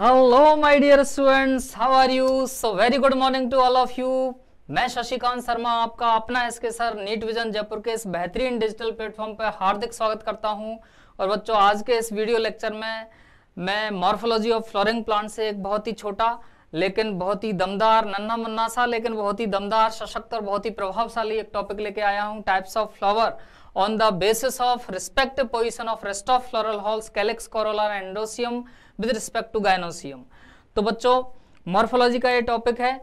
Hello my dear students how are you so very good morning to all of you मैं शशिकांत शर्मा आपका अपना इसके sir NEET vision Jaipur के इस बेहतरीन डिजिटल प्लेटफॉर्म पर हार्दिक स्वागत करता हूं और बच्चों आज के इस वीडियो लेक्चर में मैं मॉर्फोलॉजी ऑफ फ्लोरिंग प्लांट से एक बहुत ही छोटा लेकिन बहुत ही दमदार नन्ना मुन्ना सा लेकिन बहुत ही दमदार सशक्त और बहुत ही प्रभावशाली एक टॉपिक लेके आया हूँ types of flower on the basis of respective position of rest of floral whorls calyx corolla androecium with respect to gynoecium तो बच्चों मॉर्फोलॉजी का ये टॉपिक है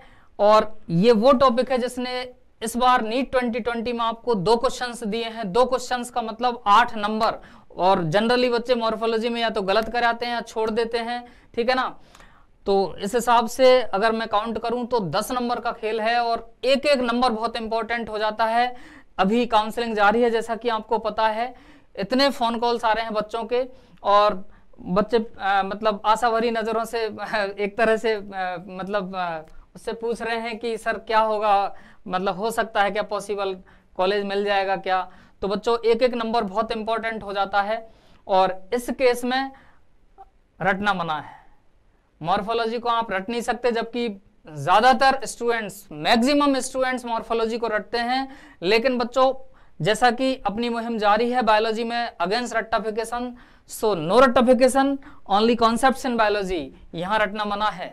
और ये वो टॉपिक है जिसने इस बार नीट 2020 में आपको दो क्वेश्चंस दिए हैं दो क्वेश्चंस का मतलब आठ नंबर और जनरली बच्चे मॉर्फोलॉजी में या तो गलत कराते हैं या छोड़ देते हैं ठीक है ना तो इस हिसाब से अगर मैं काउंट करूं तो दस नंबर का खेल है और एक एक नंबर बहुत इंपॉर्टेंट हो जाता है अभी काउंसलिंग जारी है जैसा कि आपको पता है इतने फोन कॉल्स आ रहे हैं बच्चों के और बच्चे आ, मतलब भरी नज़रों से एक तरह से आ, मतलब उससे पूछ रहे हैं कि सर क्या होगा मतलब हो सकता है क्या पॉसिबल कॉलेज मिल जाएगा क्या तो बच्चों एक एक नंबर बहुत इंपॉर्टेंट हो जाता है और इस केस में रटना मना है मॉर्फोलॉजी को आप रट नहीं सकते जबकि ज़्यादातर स्टूडेंट्स मैक्सिमम स्टूडेंट्स मॉर्फोलॉजी को रटते हैं लेकिन बच्चों जैसा कि अपनी मुहिम जारी है बायोलॉजी में अगेंस्ट रट्टाफिकेशन सो नो रटिफिकेशन ओनली कॉन्सेप्ट इन बायोलॉजी यहां रटना मना है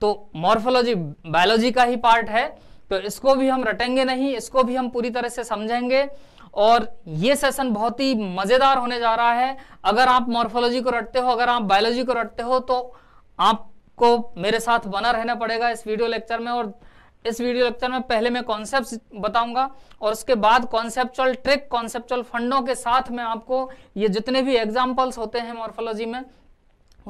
तो मॉर्फोलॉजी बायोलॉजी का ही पार्ट है तो इसको भी हम रटेंगे नहीं इसको भी हम पूरी तरह से समझेंगे और ये सेशन बहुत ही मज़ेदार होने जा रहा है अगर आप मॉर्फोलॉजी को रटते हो अगर आप बायोलॉजी को रटते हो तो आपको मेरे साथ बना रहना पड़ेगा इस वीडियो लेक्चर में और इस वीडियो लेक्चर में पहले मैं कॉन्सेप्ट बताऊंगा और उसके बाद कॉन्सेप्चुअल ट्रिक कॉन्सेप्चुअल फंडों के साथ में आपको ये जितने भी एग्जाम्पल्स होते हैं मॉर्फोलॉजी में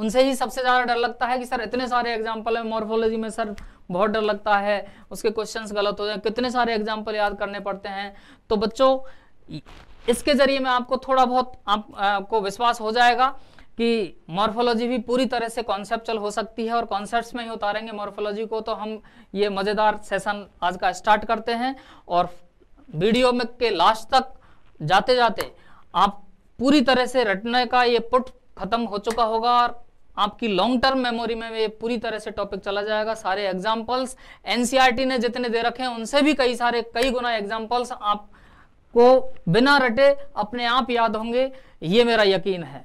उनसे ही सबसे ज़्यादा डर लगता है कि सर इतने सारे एग्जाम्पल हैं मॉर्फोलॉजी में सर बहुत डर लगता है उसके क्वेश्चंस गलत हो जाए कितने सारे एग्जाम्पल याद करने पड़ते हैं तो बच्चों इसके जरिए मैं आपको थोड़ा बहुत आप, आपको विश्वास हो जाएगा कि मॉर्फोलॉजी भी पूरी तरह से कॉन्सेप्चुअल हो सकती है और कॉन्सेप्ट में ही उतारेंगे मॉर्फोलॉजी को तो हम ये मज़ेदार सेशन आज का स्टार्ट करते हैं और वीडियो में के लास्ट तक जाते जाते आप पूरी तरह से रटने का ये पुट खत्म हो चुका होगा और आपकी लॉन्ग टर्म मेमोरी में ये पूरी तरह से टॉपिक चला जाएगा सारे एग्जाम्पल्स एनसीईआरटी e ने जितने दे रखे हैं उनसे भी कई सारे कई गुना एग्जाम्पल्स आपको बिना रटे अपने आप याद होंगे ये मेरा यकीन है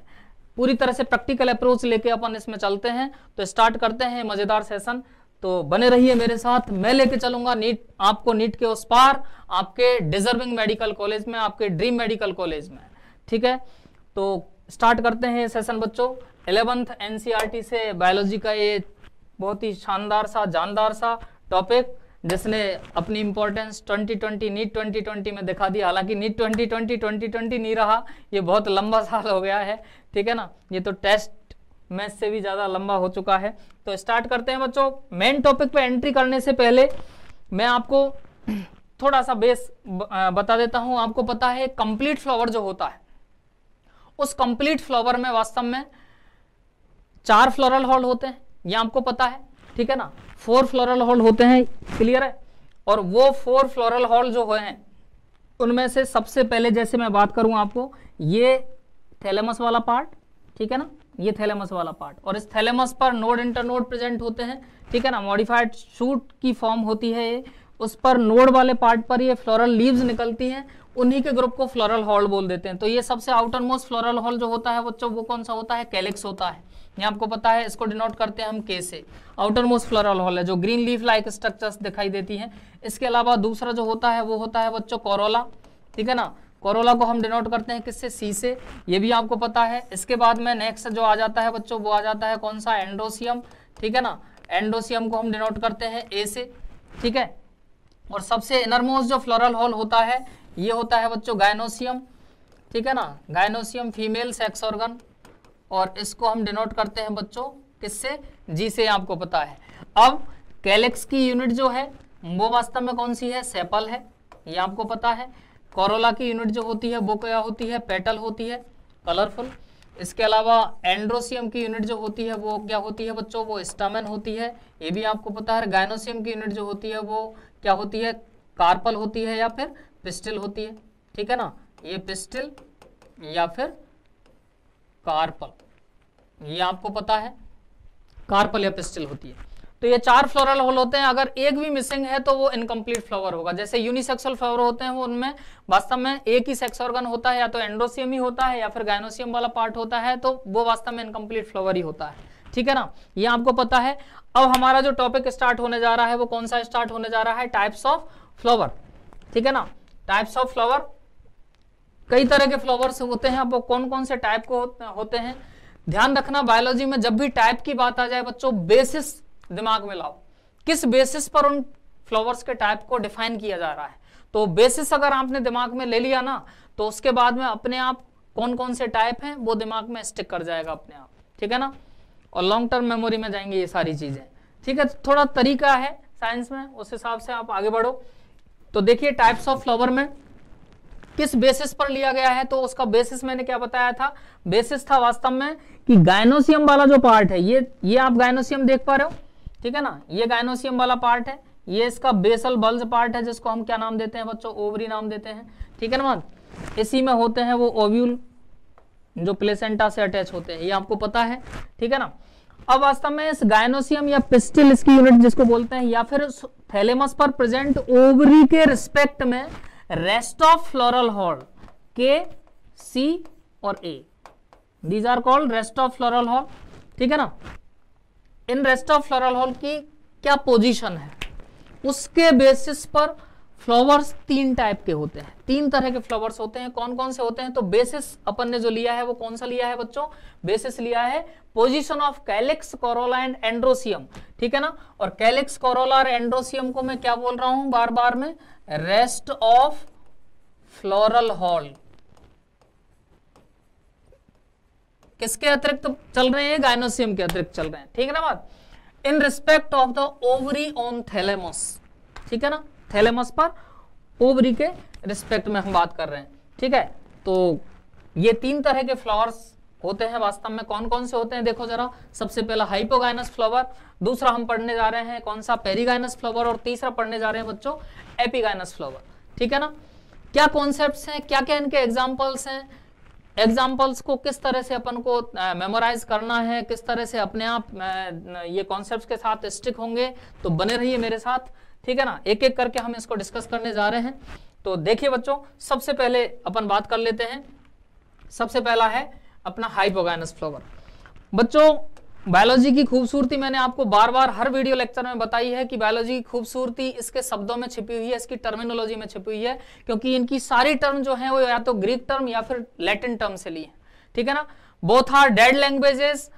पूरी तरह से प्रैक्टिकल अप्रोच लेके अपन इसमें चलते हैं तो स्टार्ट करते हैं मजेदार सेशन तो बने रहिए मेरे साथ मैं लेके चलूंगा नीट आपको नीट के उस पार आपके डिजर्विंग मेडिकल कॉलेज में आपके ड्रीम मेडिकल कॉलेज में ठीक है तो स्टार्ट करते हैं सेशन बच्चों एलेवंथ एनसीईआरटी e से बायोलॉजी का ये बहुत ही शानदार सा जानदार सा टॉपिक जिसने अपनी इंपॉर्टेंस 2020 नीट 2020 में दिखा दिया हालांकि नीट 2020 2020 नहीं रहा ये बहुत लंबा साल हो गया है ठीक है ना ये तो टेस्ट मैच से भी ज़्यादा लंबा हो चुका है तो स्टार्ट करते हैं बच्चों मेन टॉपिक पे एंट्री करने से पहले मैं आपको थोड़ा सा बेस बता देता हूं आपको पता है कंप्लीट फ्लावर जो होता है उस कंप्लीट फ्लावर में वास्तव में चार फ्लोरल हॉल होते हैं ये आपको पता है ठीक है ना फोर फ्लोरल हॉल होते हैं क्लियर है और वो फोर फ्लोरल हॉल जो हुए हैं उनमें से सबसे पहले जैसे मैं बात करूं आपको ये थैलेमस वाला पार्ट ठीक है ना ये थैलेमस वाला पार्ट और इस थैलेमस पर नोड इंटर नोड प्रेजेंट होते हैं ठीक है ना मॉडिफाइड शूट की फॉर्म होती है ये उस पर नोड वाले पार्ट पर ये फ्लोरल लीव्स निकलती हैं उन्हीं के ग्रुप को फ्लोरल हॉल बोल देते हैं तो ये सबसे आउटर मोस्ट फ्लोरल हॉल जो होता है बच्चों वो कौन सा होता है कैलिक्स होता है ये आपको पता है इसको डिनोट करते हैं हम के से आउटर मोस्ट फ्लोरल हॉल है जो ग्रीन लीफ लाइक स्ट्रक्चर्स दिखाई देती हैं इसके अलावा दूसरा जो होता है वो होता है बच्चों कोरोला ठीक है ना कोरोला को हम डिनोट करते हैं किससे सी से ये भी आपको पता है इसके बाद में नेक्स्ट जो आ जाता है बच्चों वो आ जाता है कौन सा एंडोसियम ठीक है ना एंडोसियम को हम डिनोट करते हैं ए से ठीक है और सबसे इनरमोस्ट जो फ्लोरल हॉल होता है ये होता है बच्चों गायनोसियम ठीक है ना गायनोसियम फीमेल सेक्स ऑर्गन और इसको हम डिनोट करते हैं बच्चों किससे जी से आपको पता है अब कैलेक्स की यूनिट जो है वो वास्तव में कौन सी है सेपल है ये आपको पता है कोरोला की यूनिट जो होती है वो क्या होती है पेटल होती है कलरफुल इसके अलावा एंड्रोसियम की यूनिट जो होती है वो क्या होती है बच्चों वो स्टामन होती है ये भी आपको पता है गायनोसियम की यूनिट जो होती है वो क्या होती है कार्पल होती है या फिर पिस्टिल होती है ठीक है ना ये पिस्टिल या फिर कार्पल ये आपको पता है कार्पल या पिस्टिल होती है तो ये चार फ्लोरल होल होते हैं अगर एक भी मिसिंग है तो वो इनकम्प्लीट फ्लावर होगा जैसे यूनिसेक्सुअल फ्लावर होते हैं वो उनमें वास्तव में एक ही सेक्स ऑर्गन होता है या तो एंड्रोसियम ही होता है या फिर गायनोसियम वाला पार्ट होता है तो वो वास्तव में इनकम्प्लीट फ्लावर ही होता है ठीक है ना ये आपको पता है अब हमारा जो टॉपिक स्टार्ट होने जा रहा है वो कौन सा स्टार्ट होने जा रहा है टाइप्स ऑफ फ्लावर ठीक है ना टाइप्स ऑफ फ्लावर कई तरह के फ्लावर्स होते हैं अब कौन कौन से टाइप को होते हैं ध्यान रखना बायोलॉजी में जब भी टाइप की बात आ जाए बच्चों बेसिस दिमाग में लाओ किस बेसिस पर उन फ्लावर्स के टाइप को डिफाइन किया जा रहा है तो बेसिस अगर आपने दिमाग में ले लिया ना तो उसके बाद में अपने आप कौन कौन से टाइप हैं वो दिमाग में स्टिक कर जाएगा अपने आप ठीक है ना और लॉन्ग टर्म मेमोरी में जाएंगे ये सारी चीज़ें ठीक है थोड़ा तरीका है साइंस में उस हिसाब से आप आगे बढ़ो तो देखिए टाइप्स ऑफ फ्लावर में किस बेसिस पर लिया गया है तो उसका बेसिस मैंने क्या बताया था बेसिस था वास्तव में कि गायनोसियम वाला जो पार्ट है ये ये आप गायनोसियम देख पा रहे हो ठीक है ना ये गायनोसियम वाला पार्ट है ये इसका बेसल बल्ज पार्ट है जिसको हम क्या नाम देते हैं बच्चों ओवरी नाम देते हैं ठीक है ना मान इसी में होते हैं वो ओव्यूल जो प्लेसेंटा से अटैच होते हैं ये आपको पता है ठीक है ना अब वास्तव में इस गायनोसियम या पिस्टिल इसकी यूनिट जिसको बोलते हैं या फिर थैलेमस पर प्रेजेंट ओवरी के रिस्पेक्ट में रेस्ट ऑफ फ्लोरल हॉल के सी और A these are called rest of floral whorl ठीक है ना इन रेस्ट ऑफ फ्लोरल हॉल की क्या पोजीशन है उसके बेसिस पर फ्लावर्स तीन टाइप के होते हैं तीन तरह के फ्लावर्स होते हैं कौन कौन से होते हैं तो बेसिस अपन ने जो लिया है वो कौन सा लिया है बच्चों बेसिस लिया है position of calyx corolla and androecium ठीक है ना और कैलेक्स कोरोला और एंड्रोसियम को मैं क्या बोल रहा हूं बार बार में रेस्ट ऑफ फ्लोरल हॉल किसके अतिरिक्त तो चल रहे हैं गायनोसियम के अतिरिक्त चल रहे हैं ठीक है ना बात in respect of the ovary on thalamus ठीक है ना थैलेमस पर ओवरी के रिस्पेक्ट में हम बात कर रहे हैं ठीक है तो ये तीन तरह के फ्लावर्स होते हैं वास्तव में कौन कौन से होते हैं देखो जरा सबसे पहला हाइपोगाइनस फ्लावर दूसरा हम पढ़ने जा रहे हैं कौन सा पेरीगाइनस फ्लावर और तीसरा पढ़ने जा रहे हैं बच्चों एपीगाइनस फ्लावर ठीक है ना क्या कॉन्सेप्ट्स हैं क्या क्या इनके एग्जांपल्स हैं एग्जाम्पल्स को किस तरह से अपन को मेमोराइज करना है किस तरह से अपने आप ये कॉन्सेप्ट के साथ स्टिक होंगे तो बने रहिए मेरे साथ ठीक है ना एक एक करके हम इसको डिस्कस करने जा रहे हैं तो देखिए बच्चों सबसे पहले अपन बात कर लेते हैं सबसे पहला है अपना हाइपोगाइनस फ्लोवर बच्चों बायोलॉजी की खूबसूरती मैंने आपको बार बार हर वीडियो लेक्चर में बताई है कि बायोलॉजी की खूबसूरती इसके शब्दों में छिपी हुई है इसकी टर्मिनोलॉजी में छिपी हुई है क्योंकि इनकी सारी टर्म जो है वो या तो ग्रीक टर्म या फिर लैटिन टर्म से ली है ठीक है ना बोथ आर डेड लैंग्वेजेस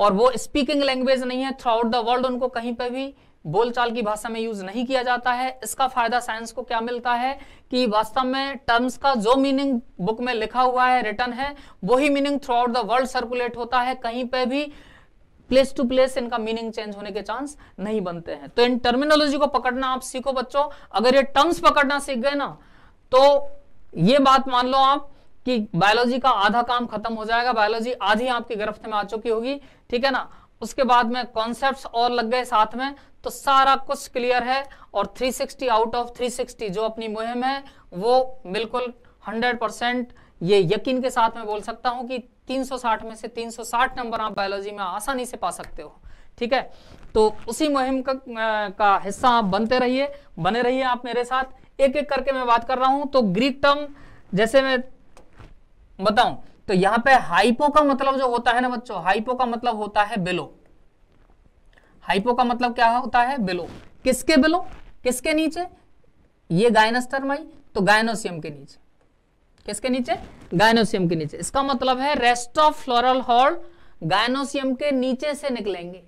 और वो स्पीकिंग लैंग्वेज नहीं है थ्रू आउट द वर्ल्ड उनको कहीं पर भी बोलचाल की भाषा में यूज नहीं किया जाता है इसका फायदा साइंस को क्या मिलता है कि वास्तव में टर्म्स का जो मीनिंग बुक में लिखा हुआ है रिटर्न है वही meaning throughout the world circulate होता है कहीं पे भी प्लेस टू प्लेस इनका मीनिंग चेंज होने के चांस नहीं बनते हैं तो इन टर्मिनोलॉजी को पकड़ना आप सीखो बच्चों अगर ये टर्म्स पकड़ना सीख गए ना तो ये बात मान लो आप कि बायोलॉजी का आधा काम खत्म हो जाएगा बायोलॉजी आधी आपकी गिरफ्त में आ चुकी होगी ठीक है ना उसके बाद में कॉन्सेप्ट्स और लग गए साथ में तो सारा कुछ क्लियर है और 360 आउट ऑफ 360 जो अपनी मुहिम है वो बिल्कुल 100 परसेंट ये यकीन के साथ में बोल सकता हूं कि 360 में से 360 नंबर आप बायोलॉजी में आसानी से पा सकते हो ठीक है तो उसी मुहिम का, का हिस्सा आप बनते रहिए बने रहिए आप मेरे साथ एक एक करके मैं बात कर रहा हूं तो ग्रीक टर्म जैसे मैं बताऊं तो यहां पे हाइपो का मतलब जो होता है ना बच्चों हाइपो का मतलब होता है बिलो हाइपो का मतलब क्या होता है बिलो किसके बिलो किसके नीचे ये गायनस्टर टर्माई तो गायनोसियम के नीचे किसके नीचे गायनोसियम के नीचे इसका मतलब है rest of floral whorl gynoecium के नीचे से निकलेंगे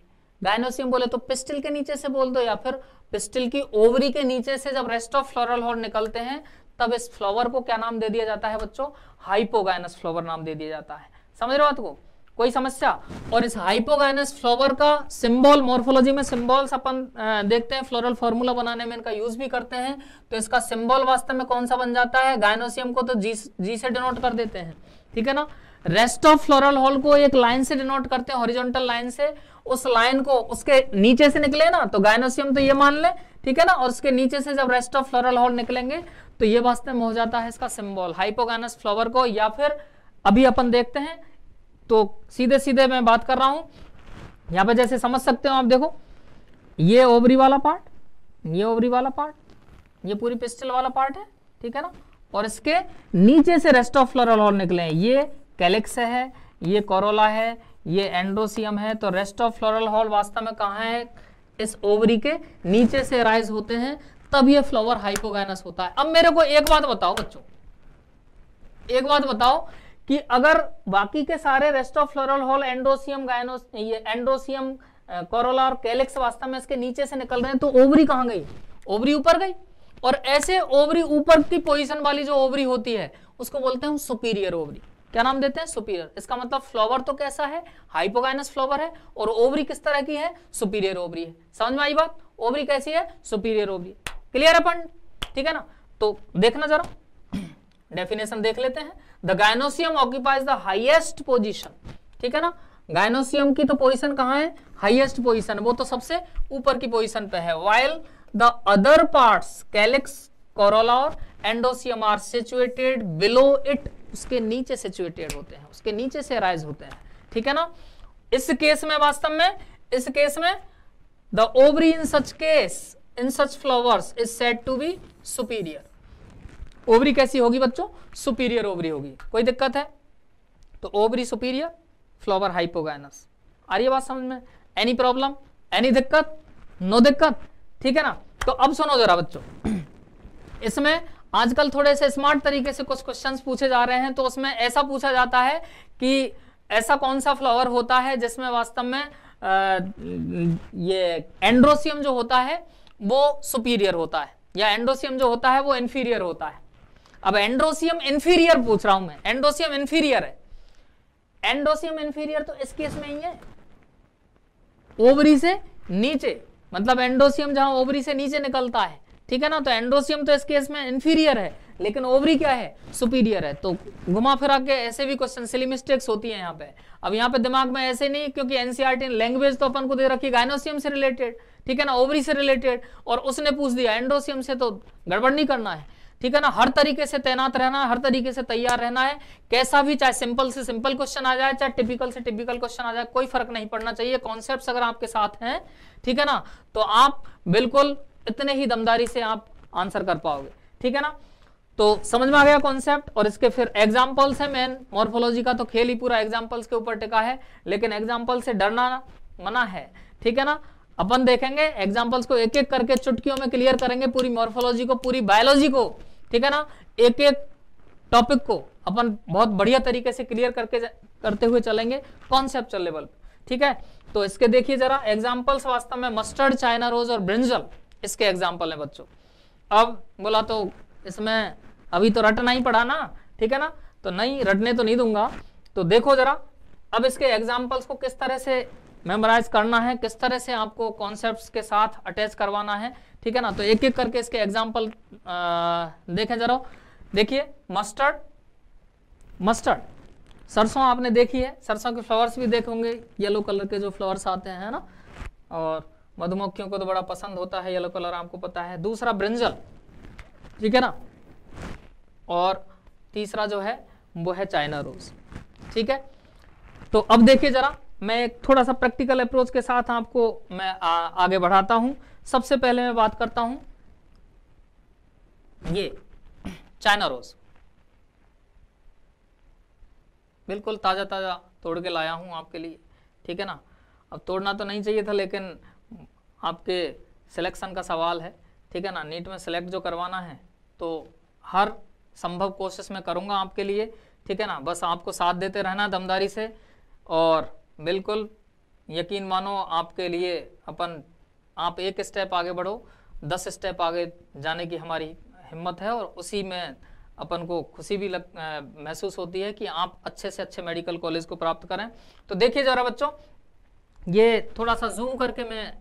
गायनोसियम बोले तो पिस्टिल के नीचे से बोल दो या फिर पिस्टिल की ओवरी के नीचे से जब रेस्ट ऑफ फ्लोरल हॉल निकलते हैं तब इस फ्लावर को क्या नाम दे दिया जाता है बच्चों हाइपोगाइनस फ्लावर नाम दे दिया जाता है समझ रहे हो बात को कोई समस्या और इस हाइपोगाइनस फ्लावर का सिंबल मोर्फोलॉजी में सिंबल्स अपन देखते हैं फ्लोरल फॉर्मूला बनाने में इनका यूज भी करते हैं तो इसका सिंबल वास्तव में कौन सा बन जाता है गायनोसियम को तो जी जी से डिनोट कर देते हैं ठीक है ना रेस्ट ऑफ फ्लोरल हॉल को एक लाइन से डिनोट करते हैं हॉरिजॉन्टल लाइन से उस लाइन को उसके नीचे से निकले ना तो गायनोसियम तो ये मान ले ठीक है ना और उसके नीचे से जब रेस्ट ऑफ फ्लोरल हॉल निकलेंगे तो ये वास्तव में हो जाता है इसका सिंबल हाइपोगाइनस फ्लावर को या फिर अभी अपन देखते हैं तो सीधे सीधे मैं बात कर रहा हूं यहां पर जैसे समझ सकते हो आप देखो ये ओवरी वाला पार्ट ये ओवरी वाला पार्ट ये पूरी पिस्टल वाला पार्ट है ठीक है ना और इसके नीचे से रेस्ट ऑफ फ्लोरल हॉर्न निकले हैं ये कैलेक्स है ये कोरोला है ये एंड्रोसियम है तो रेस्ट ऑफ फ्लोरल हॉल वास्तव में कहा है इस ओवरी के नीचे से राइज होते हैं तब ये फ्लावर हाइपोगाइनस होता है अब मेरे को एक बात बताओ बच्चों एक बात बताओ कि अगर बाकी के सारे rest of floral whorl androecium गायनोस ये एंडोसियम कोरोला और कैलेक्स वास्तव में इसके नीचे से निकल रहे हैं तो ओवरी कहां गई ओवरी ऊपर गई और ऐसे ओवरी ऊपर की पोजीशन वाली जो ओवरी होती है उसको बोलते हैं सुपीरियर ओवरी क्या नाम देते हैं सुपीरियर इसका मतलब फ्लावर तो कैसा है हाइपोगाइनस फ्लावर है और ओवरी किस तरह की है सुपीरियर ओवरी है समझ में आई बात ओवरी कैसी है सुपीरियर ओवरी क्लियर अपन ठीक है ना तो देखना जरा डेफिनेशन देख लेते हैं the gynoecium occupies the highest position ठीक है ना गायनोसियम की तो पोजिशन कहा है हाइएस्ट पोजिशन वो तो सबसे ऊपर की पोजिशन पे है while the other part calyx corolla और androecium are situated below it उसके नीचे सिचुएटेड होते हैं उसके नीचे से राइज होते हैं ठीक है ना इस केस में वास्तव में इस केस में the ovary in such case in such flowers is said to be superior ovary कैसी होगी बच्चों सुपीरियर ओवरी होगी कोई दिक्कत है तो ओवरी सुपीरियर फ्लॉवर हाइपोगाइनस आ रही है बात समझ में एनी प्रॉब्लम एनी दिक्कत नो दिक्कत ठीक है ना तो अब सुनो जरा बच्चों इसमें आजकल थोड़े से स्मार्ट तरीके से कुछ क्वेश्चंस पूछे जा रहे हैं तो उसमें ऐसा पूछा जाता है कि ऐसा कौन सा फ्लावर होता है जिसमें वास्तव में आ, ये एंड्रोसियम जो होता है वो सुपीरियर होता है या एंड्रोसियम जो होता है वो इन्फीरियर होता है अब एंड्रोसियम इन्फीरियर पूछ रहा हूं मैं एंड्रोसियम इन्फीरियर है एंड्रोसियम इन्फीरियर तो इस केस में ही है ओवरी से नीचे मतलब एंडोसियम जहां ओवरी से नीचे निकलता है ठीक है ना तो एंडोसियम तो इस केस में इन्फीरियर है लेकिन ओवरी क्या है सुपीरियर है तो घुमा फिरा के ऐसे भी क्वेश्चन सिली मिस्टेक्स होती है यहाँ पे अब यहाँ पे दिमाग में ऐसे नहीं क्योंकि एनसीआरटी लैंग्वेज e तो अपन को दे रखी गायनोसियम से रिलेटेड ठीक है ना ओवरी से रिलेटेड और उसने पूछ दिया एंडोसियम से तो गड़बड़ नहीं करना है ठीक है ना हर तरीके से तैनात रहना हर तरीके से तैयार रहना है कैसा भी चाहे सिंपल से सिंपल क्वेश्चन आ जाए चाहे टिपिकल से टिपिकल क्वेश्चन आ जाए कोई फर्क नहीं पड़ना चाहिए कॉन्सेप्ट अगर आपके साथ हैं ठीक है ना तो आप बिल्कुल इतने ही दमदारी से आप आंसर कर पाओगे ठीक है ना तो समझ में आ गया कॉन्सेप्ट और इसके फिर एग्जाम्पल्स है मेन मॉर्फोलॉजी का तो खेल ही पूरा एग्जाम्पल्स के ऊपर टिका है लेकिन एग्जाम्पल से डरना मना है ठीक है ना अपन देखेंगे एग्जाम्पल्स को एक एक करके चुटकियों में क्लियर करेंगे पूरी मॉर्फोलॉजी को पूरी बायोलॉजी को ठीक है ना एक एक टॉपिक को अपन बहुत बढ़िया तरीके से क्लियर करके करते हुए चलेंगे कॉन्सेप्ट लेवल पे ठीक है तो इसके देखिए जरा एग्जाम्पल्स वास्तव में मस्टर्ड चाइना रोज और ब्रिंजल इसके एग्जाम्पल है बच्चों अब बोला तो इसमें अभी तो रटना ही पड़ा ना ठीक है ना तो नहीं रटने तो नहीं दूंगा तो देखो जरा अब इसके एग्जाम्पल्स को किस तरह से मेमोराइज करना है किस तरह से आपको कॉन्सेप्ट्स के साथ अटैच करवाना है ठीक है ना तो एक एक करके इसके एग्जाम्पल देखें जरा देखिए मस्टर्ड मस्टर्ड सरसों आपने देखी है सरसों के फ्लावर्स भी देखे होंगे येलो कलर के जो फ्लावर्स आते हैं है ना और मधुमक्खियों को तो बड़ा पसंद होता है येलो कलर आपको पता है दूसरा ब्रिंजल ठीक है ना और तीसरा जो है वो है चाइना रोज ठीक है तो अब देखिए जरा मैं एक थोड़ा सा प्रैक्टिकल अप्रोच के साथ आपको मैं आ, आगे बढ़ाता हूं सबसे पहले मैं बात करता हूं ये चाइना रोज बिल्कुल ताज़ा ताज़ा तोड़ के लाया हूँ आपके लिए ठीक है ना अब तोड़ना तो नहीं चाहिए था लेकिन आपके सिलेक्शन का सवाल है ठीक है ना नीट में सेलेक्ट जो करवाना है तो हर संभव कोशिश मैं करूँगा आपके लिए ठीक है ना बस आपको साथ देते रहना दमदारी से और बिल्कुल यकीन मानो आपके लिए अपन आप एक स्टेप आगे बढ़ो दस स्टेप आगे जाने की हमारी हिम्मत है और उसी में अपन को खुशी भी लग महसूस होती है कि आप अच्छे से अच्छे मेडिकल कॉलेज को प्राप्त करें तो देखिए जरा बच्चों ये थोड़ा सा जूम करके मैं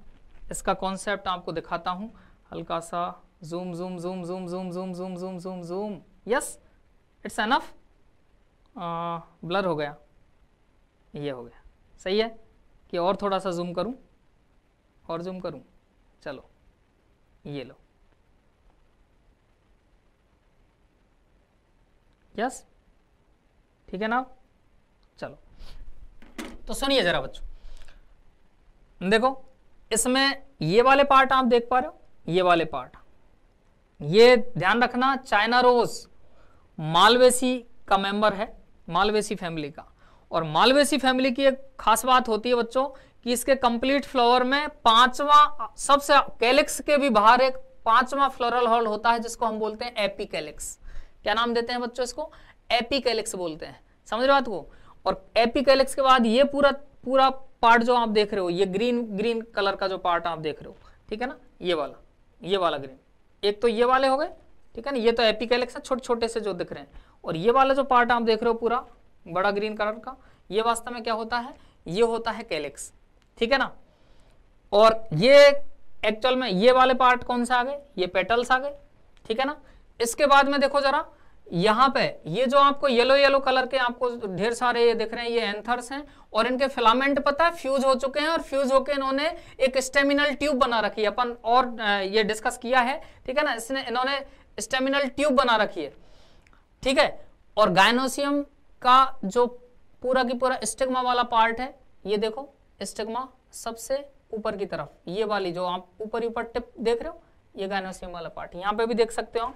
इसका कॉन्सेप्ट आपको दिखाता हूँ हल्का सा zoom zoom zoom zoom zoom zoom zoom zoom zoom zoom yes it's enough blur हो गया ये हो गया सही है कि और थोड़ा सा जूम करूँ और जूम करूं चलो ये लो यस ठीक है ना चलो तो सुनिए जरा बच्चों देखो इसमें ये वाले पार्ट आप देख पा रहे हो ये वाले पार्ट ये ध्यान रखना चाइना रोज मालवेसी का मेंबर है मालवेसी फैमिली का और मालवेसी फैमिली की एक खास बात होती है बच्चों कि इसके कंप्लीट फ्लोवर में पांचवा सबसे कैलिक्स के भी बाहर एक पांचवा फ्लोरल हॉल होता है जिसको हम बोलते हैं एपी कैलिक्स क्या नाम देते हैं बच्चों इसको एपी कैलिक्स बोलते हैं समझ रहे बात को और एपी कैलिक्स के बाद ये पूरा पूरा पार्ट जो आप देख रहे हो ये ग्रीन ग्रीन कलर का जो पार्ट आप देख रहे हो ठीक है ना ये वाला ये वाला ग्रीन एक तो ये वाले हो गए ठीक है ना ये तो एपी कैलिक्स है छोटे छोटे से जो दिख रहे हैं और ये वाला जो पार्ट आप देख रहे हो पूरा बड़ा ग्रीन कलर का ये वास्तव में क्या होता है ये होता है कैलिक्स ठीक है ना और ये एक्चुअल में ये वाले पार्ट कौन से आ गए ये पेटल्स आ गए ठीक है ना इसके बाद में देखो जरा यहाँ पे ये जो आपको येलो येलो कलर के आपको ढेर सारे ये दिख रहे हैं ये एंथर्स हैं और इनके फिलामेंट पता है फ्यूज हो चुके हैं और फ्यूज होके इन्होंने एक स्टेमिनल ट्यूब बना रखी है अपन और ये डिस्कस किया है ठीक है ना इसने इन्होंने स्टेमिनल ट्यूब बना रखी है ठीक है और गायनोसियम का जो पूरा की पूरा स्टिग्मा वाला पार्ट है ये देखो स्टिग्मा सबसे ऊपर की तरफ ये वाली जो आप ऊपर ऊपर टिप देख रहे हो ये गायनोसियम वाला पार्ट यहाँ पे भी देख सकते हो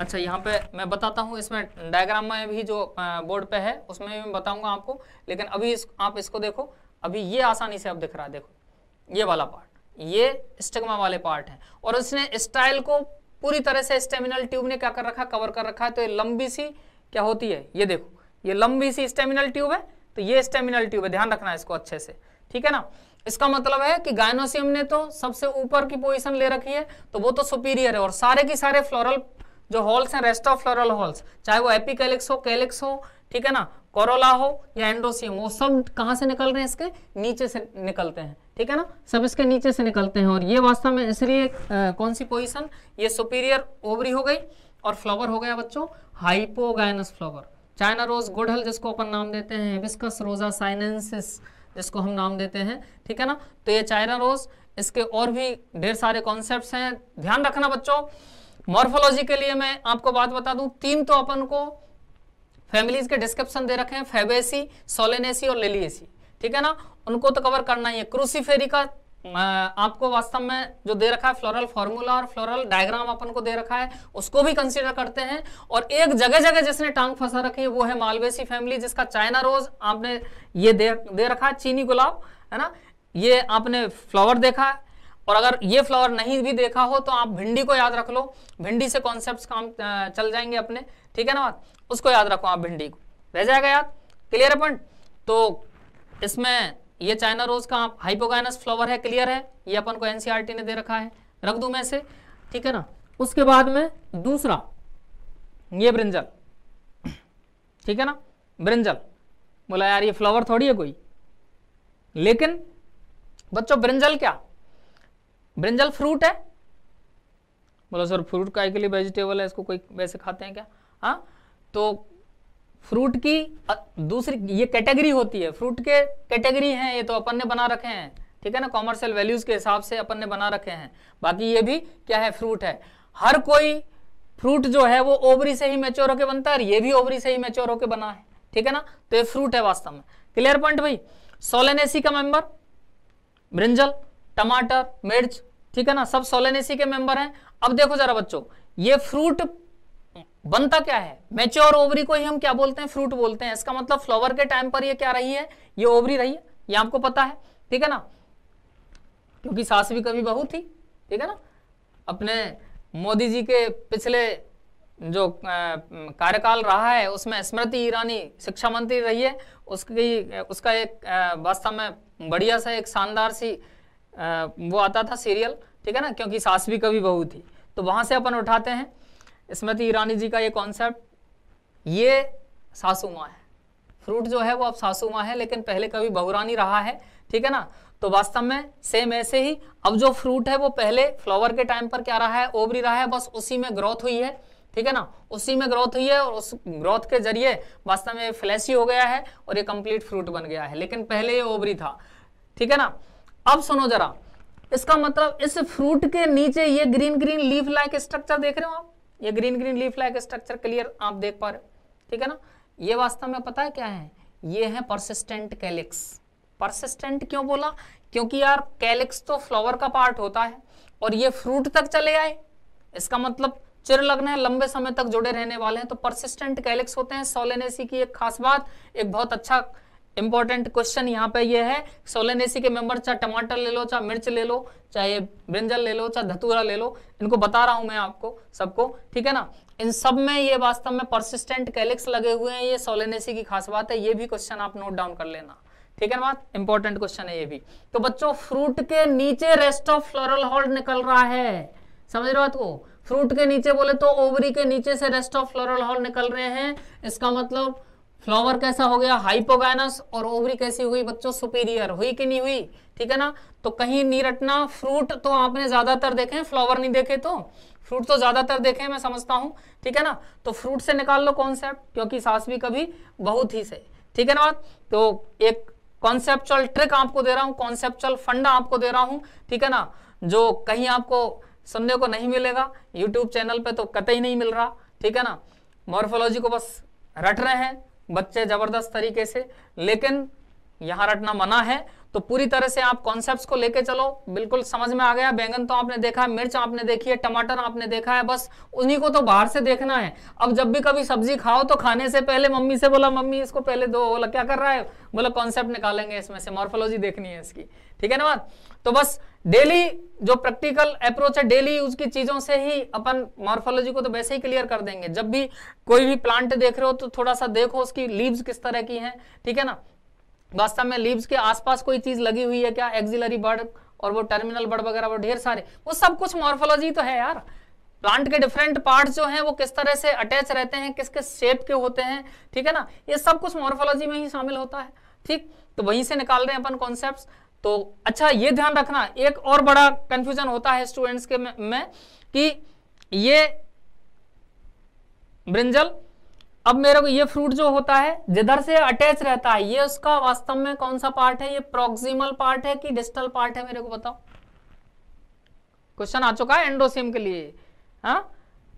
अच्छा यहाँ पे मैं बताता हूँ इसमें डायग्राम में भी जो बोर्ड पे है उसमें भी मैं बताऊंगा आपको लेकिन अभी इस, आप इसको देखो अभी ये आसानी से आप दिख रहा है देखो ये वाला पार्ट ये स्टिग्मा वाले पार्ट है और इसने स्टाइल को पूरी तरह से स्टेमिनल ट्यूब ने क्या कर रखा कवर कर रखा है तो ये लंबी सी क्या होती है ये देखो ये लंबी सी स्टेमिनल ट्यूब है तो ये स्टेमिनल ट्यूब है ध्यान रखना इसको अच्छे से ठीक है ना इसका मतलब है कि गायनोसियम ने तो सबसे ऊपर की पोजीशन ले रखी है तो वो तो सुपीरियर है और सारे के सारे फ्लोरल जो हॉल्स हैं रेस्ट ऑफ फ्लोरल हॉल्स चाहे वो एपिकैलिक्स हो कैलिक्स हो ठीक है ना कोरोला हो या एंड्रोसियम वो सब कहाँ से निकल रहे हैं इसके नीचे से निकलते हैं ठीक है ना सब इसके नीचे से निकलते हैं और ये वास्तव में इसलिए कौन सी पोजिशन ये सुपीरियर ओवरी हो गई और फ्लावर हो गया बच्चों हाइपोगाइनस फ्लावर चाइना रोज गुडहल जिसको अपन नाम देते हैं हिबिस्कस रोजा साइनेंसिस इसको हम नाम देते हैं ठीक है ना तो ये चाइना रोज इसके और भी ढेर सारे कॉन्सेप्ट हैं ध्यान रखना बच्चों मॉर्फोलॉजी के लिए मैं आपको बात बता दूं तीन तो अपन को फैमिलीज के डिस्क्रिप्शन दे रखे हैं फेबेसी सोलेनेसी और लेलिएसी ठीक है ना उनको तो कवर करना ही है क्रूसीफेरी का आपको वास्तव में जो दे रखा है फ्लोरल फॉर्मूला और फ्लोरल डायग्राम अपन को दे रखा है उसको भी कंसीडर करते हैं और एक जगह जगह जिसने टांग फंसा रखी है वो है मालवेसी फैमिली जिसका चाइना रोज आपने ये दे दे रखा है चीनी गुलाब है ना ये आपने फ्लावर देखा और अगर ये फ्लावर नहीं भी देखा हो तो आप भिंडी को याद रख लो भिंडी से कॉन्सेप्ट काम चल जाएंगे अपने ठीक है ना बात उसको याद रखो आप भिंडी को रह जाएगा याद क्लियर पॉइंट तो इसमें ये चाइना रोज का हाइपोगाइनस फ्लावर है क्लियर है ये अपन को एनसीईआरटी e ने दे रखा है रख दू मैं इसे ठीक है ना उसके बाद में दूसरा ये ब्रिंजल ठीक है ना ब्रिंजल बोला यार ये फ्लावर थोड़ी है कोई लेकिन बच्चों ब्रिंजल क्या ब्रिंजल फ्रूट है बोला सर फ्रूट का के लिए वेजिटेबल है इसको कोई वैसे खाते हैं क्या हाँ तो फ्रूट की दूसरी ये कैटेगरी होती है फ्रूट के कैटेगरी हैं ये तो अपन ने बना रखे हैं ठीक है ना कॉमर्शियल वैल्यूज के हिसाब से अपन ने बना रखे हैं बाकी ये भी क्या है फ्रूट है हर कोई फ्रूट जो है वो ओवरी से ही मेच्योर होकर बनता है ये भी ओवरी से ही मेच्योर होकर बना है ठीक है ना तो ये फ्रूट है वास्तव में क्लियर पॉइंट भाई सोलेनेसी का मेंबर ब्रिंजल टमाटर मिर्च ठीक है ना सब सोलेनेसी के मेंबर हैं अब देखो जरा बच्चों ये फ्रूट बनता क्या है मेच्योर ओवरी को ही हम क्या बोलते हैं फ्रूट बोलते हैं इसका मतलब फ्लावर के टाइम पर ये क्या रही है ये ओवरी रही है ये आपको पता है ठीक है ना क्योंकि सास भी कभी बहू थी ठीक है ना अपने मोदी जी के पिछले जो कार्यकाल रहा है उसमें स्मृति ईरानी शिक्षा मंत्री रही है उसकी उसका एक वास्तव में बढ़िया सा एक शानदार सी वो आता था सीरियल ठीक है ना क्योंकि सास भी कभी बहू थी तो वहां से अपन उठाते हैं स्मृति ईरानी जी का ये कॉन्सेप्ट ये सासू माँ है फ्रूट जो है वो अब सासू माँ है लेकिन पहले कभी बहुरानी रहा है ठीक है ना तो वास्तव में सेम ऐसे ही अब जो फ्रूट है वो पहले फ्लावर के टाइम पर क्या रहा है ओबरी रहा है बस उसी में ग्रोथ हुई है ठीक है ना उसी में ग्रोथ हुई है और उस ग्रोथ के जरिए वास्तव में फ्लैशी हो गया है और ये कंप्लीट फ्रूट बन गया है लेकिन पहले ये ओबरी था ठीक है ना अब सुनो जरा इसका मतलब इस फ्रूट के नीचे ये green green leaf like structure देख रहे हो आप ये green green leaf like structure clear आप देख पा रहे ठीक है ना ये वास्तव में पता है क्या है ये है परसिस्टेंट कैलिक्स परसिस्टेंट क्यों बोला क्योंकि यार कैलिक्स तो फ्लावर का पार्ट होता है और ये फ्रूट तक चले आए इसका मतलब चिर लगने लंबे समय तक जुड़े रहने वाले हैं तो परसिस्टेंट कैलिक्स होते हैं सोलेनेसी की एक खास बात एक बहुत अच्छा इंपॉर्टेंट क्वेश्चन यहाँ पे ये है सोलेनेसी के मेंबर चाहे टमाटर ले लो चाहे मिर्च ले लो चाहे ब्रिंजल ले लो चाहे धतूरा ले लो इनको बता रहा हूं मैं आपको सबको ठीक है ना इन सब में ये वास्तव में परसिस्टेंट कैलिक्स लगे हुए हैं ये सोलेनेसी की खास बात है ये भी क्वेश्चन आप नोट डाउन कर लेना ठीक है ना बात इंपॉर्टेंट क्वेश्चन है ये भी तो बच्चों फ्रूट के नीचे रेस्ट ऑफ फ्लोरल हॉल्ड निकल रहा है समझ रहे बात को फ्रूट के नीचे बोले तो ओवरी के नीचे से रेस्ट ऑफ फ्लोरल हॉल निकल रहे हैं इसका मतलब फ्लावर कैसा हो गया हाइपोगाइनस और ओवरी कैसी हुई बच्चों सुपीरियर हुई कि नहीं हुई ठीक है ना तो कहीं नहीं रटना फ्रूट तो आपने ज्यादातर देखे फ्लावर नहीं देखे तो फ्रूट तो ज्यादातर देखे मैं समझता हूँ ठीक है ना तो फ्रूट से निकाल लो कॉन्सेप्ट क्योंकि सास भी कभी बहुत ही से ठीक है ना बात तो एक कॉन्सेप्चुअल ट्रिक आपको दे रहा हूँ कॉन्सेप्चुअल फंडा आपको दे रहा हूँ ठीक है ना जो कहीं आपको सुनने को नहीं मिलेगा यूट्यूब चैनल पे तो कतई नहीं मिल रहा ठीक है ना मॉर्फोलॉजी को बस रट रहे हैं बच्चे जबरदस्त तरीके से लेकिन यहां रटना मना है तो पूरी तरह से आप कॉन्सेप्ट को लेके चलो बिल्कुल समझ में आ गया बैंगन तो आपने देखा है मिर्च आपने देखी है टमाटर आपने देखा है बस उन्हीं को तो बाहर से देखना है अब जब भी कभी सब्जी खाओ तो खाने से पहले मम्मी से बोला मम्मी इसको पहले दो बोला क्या कर रहा है बोला कॉन्सेप्ट निकालेंगे इसमें से मॉर्फोलॉजी देखनी है इसकी ठीक है ना बात तो बस डेली जो प्रैक्टिकल अप्रोच है डेली यूज की चीजों से ही अपन मॉर्फोलॉजी को तो वैसे ही क्लियर कर देंगे जब भी कोई भी प्लांट देख रहे हो तो थोड़ा सा देखो उसकी लीव्स किस तरह की हैं ठीक है ना वास्तव में लीव्स के आसपास कोई चीज लगी हुई है क्या एक्सिलरी बर्ड और वो टर्मिनल बर्ड वगैरह वो ढेर सारे वो सब कुछ मॉर्फोलॉजी तो है यार प्लांट के डिफरेंट पार्ट जो है वो किस तरह से अटैच रहते हैं किस किस शेप के होते हैं ठीक है ना ये सब कुछ मॉर्फोलॉजी में ही शामिल होता है ठीक तो वहीं से निकाल रहे हैं अपन कॉन्सेप्ट तो अच्छा ये ध्यान रखना एक और बड़ा कंफ्यूजन होता है स्टूडेंट्स के में, कि ये ब्रिंजल अब मेरे को ये फ्रूट जो होता है जिधर से अटैच रहता है ये उसका वास्तव में कौन सा पार्ट है ये प्रोक्सिमल पार्ट है कि डिस्टल पार्ट है मेरे को बताओ क्वेश्चन आ चुका है एंडोसियम के लिए हा?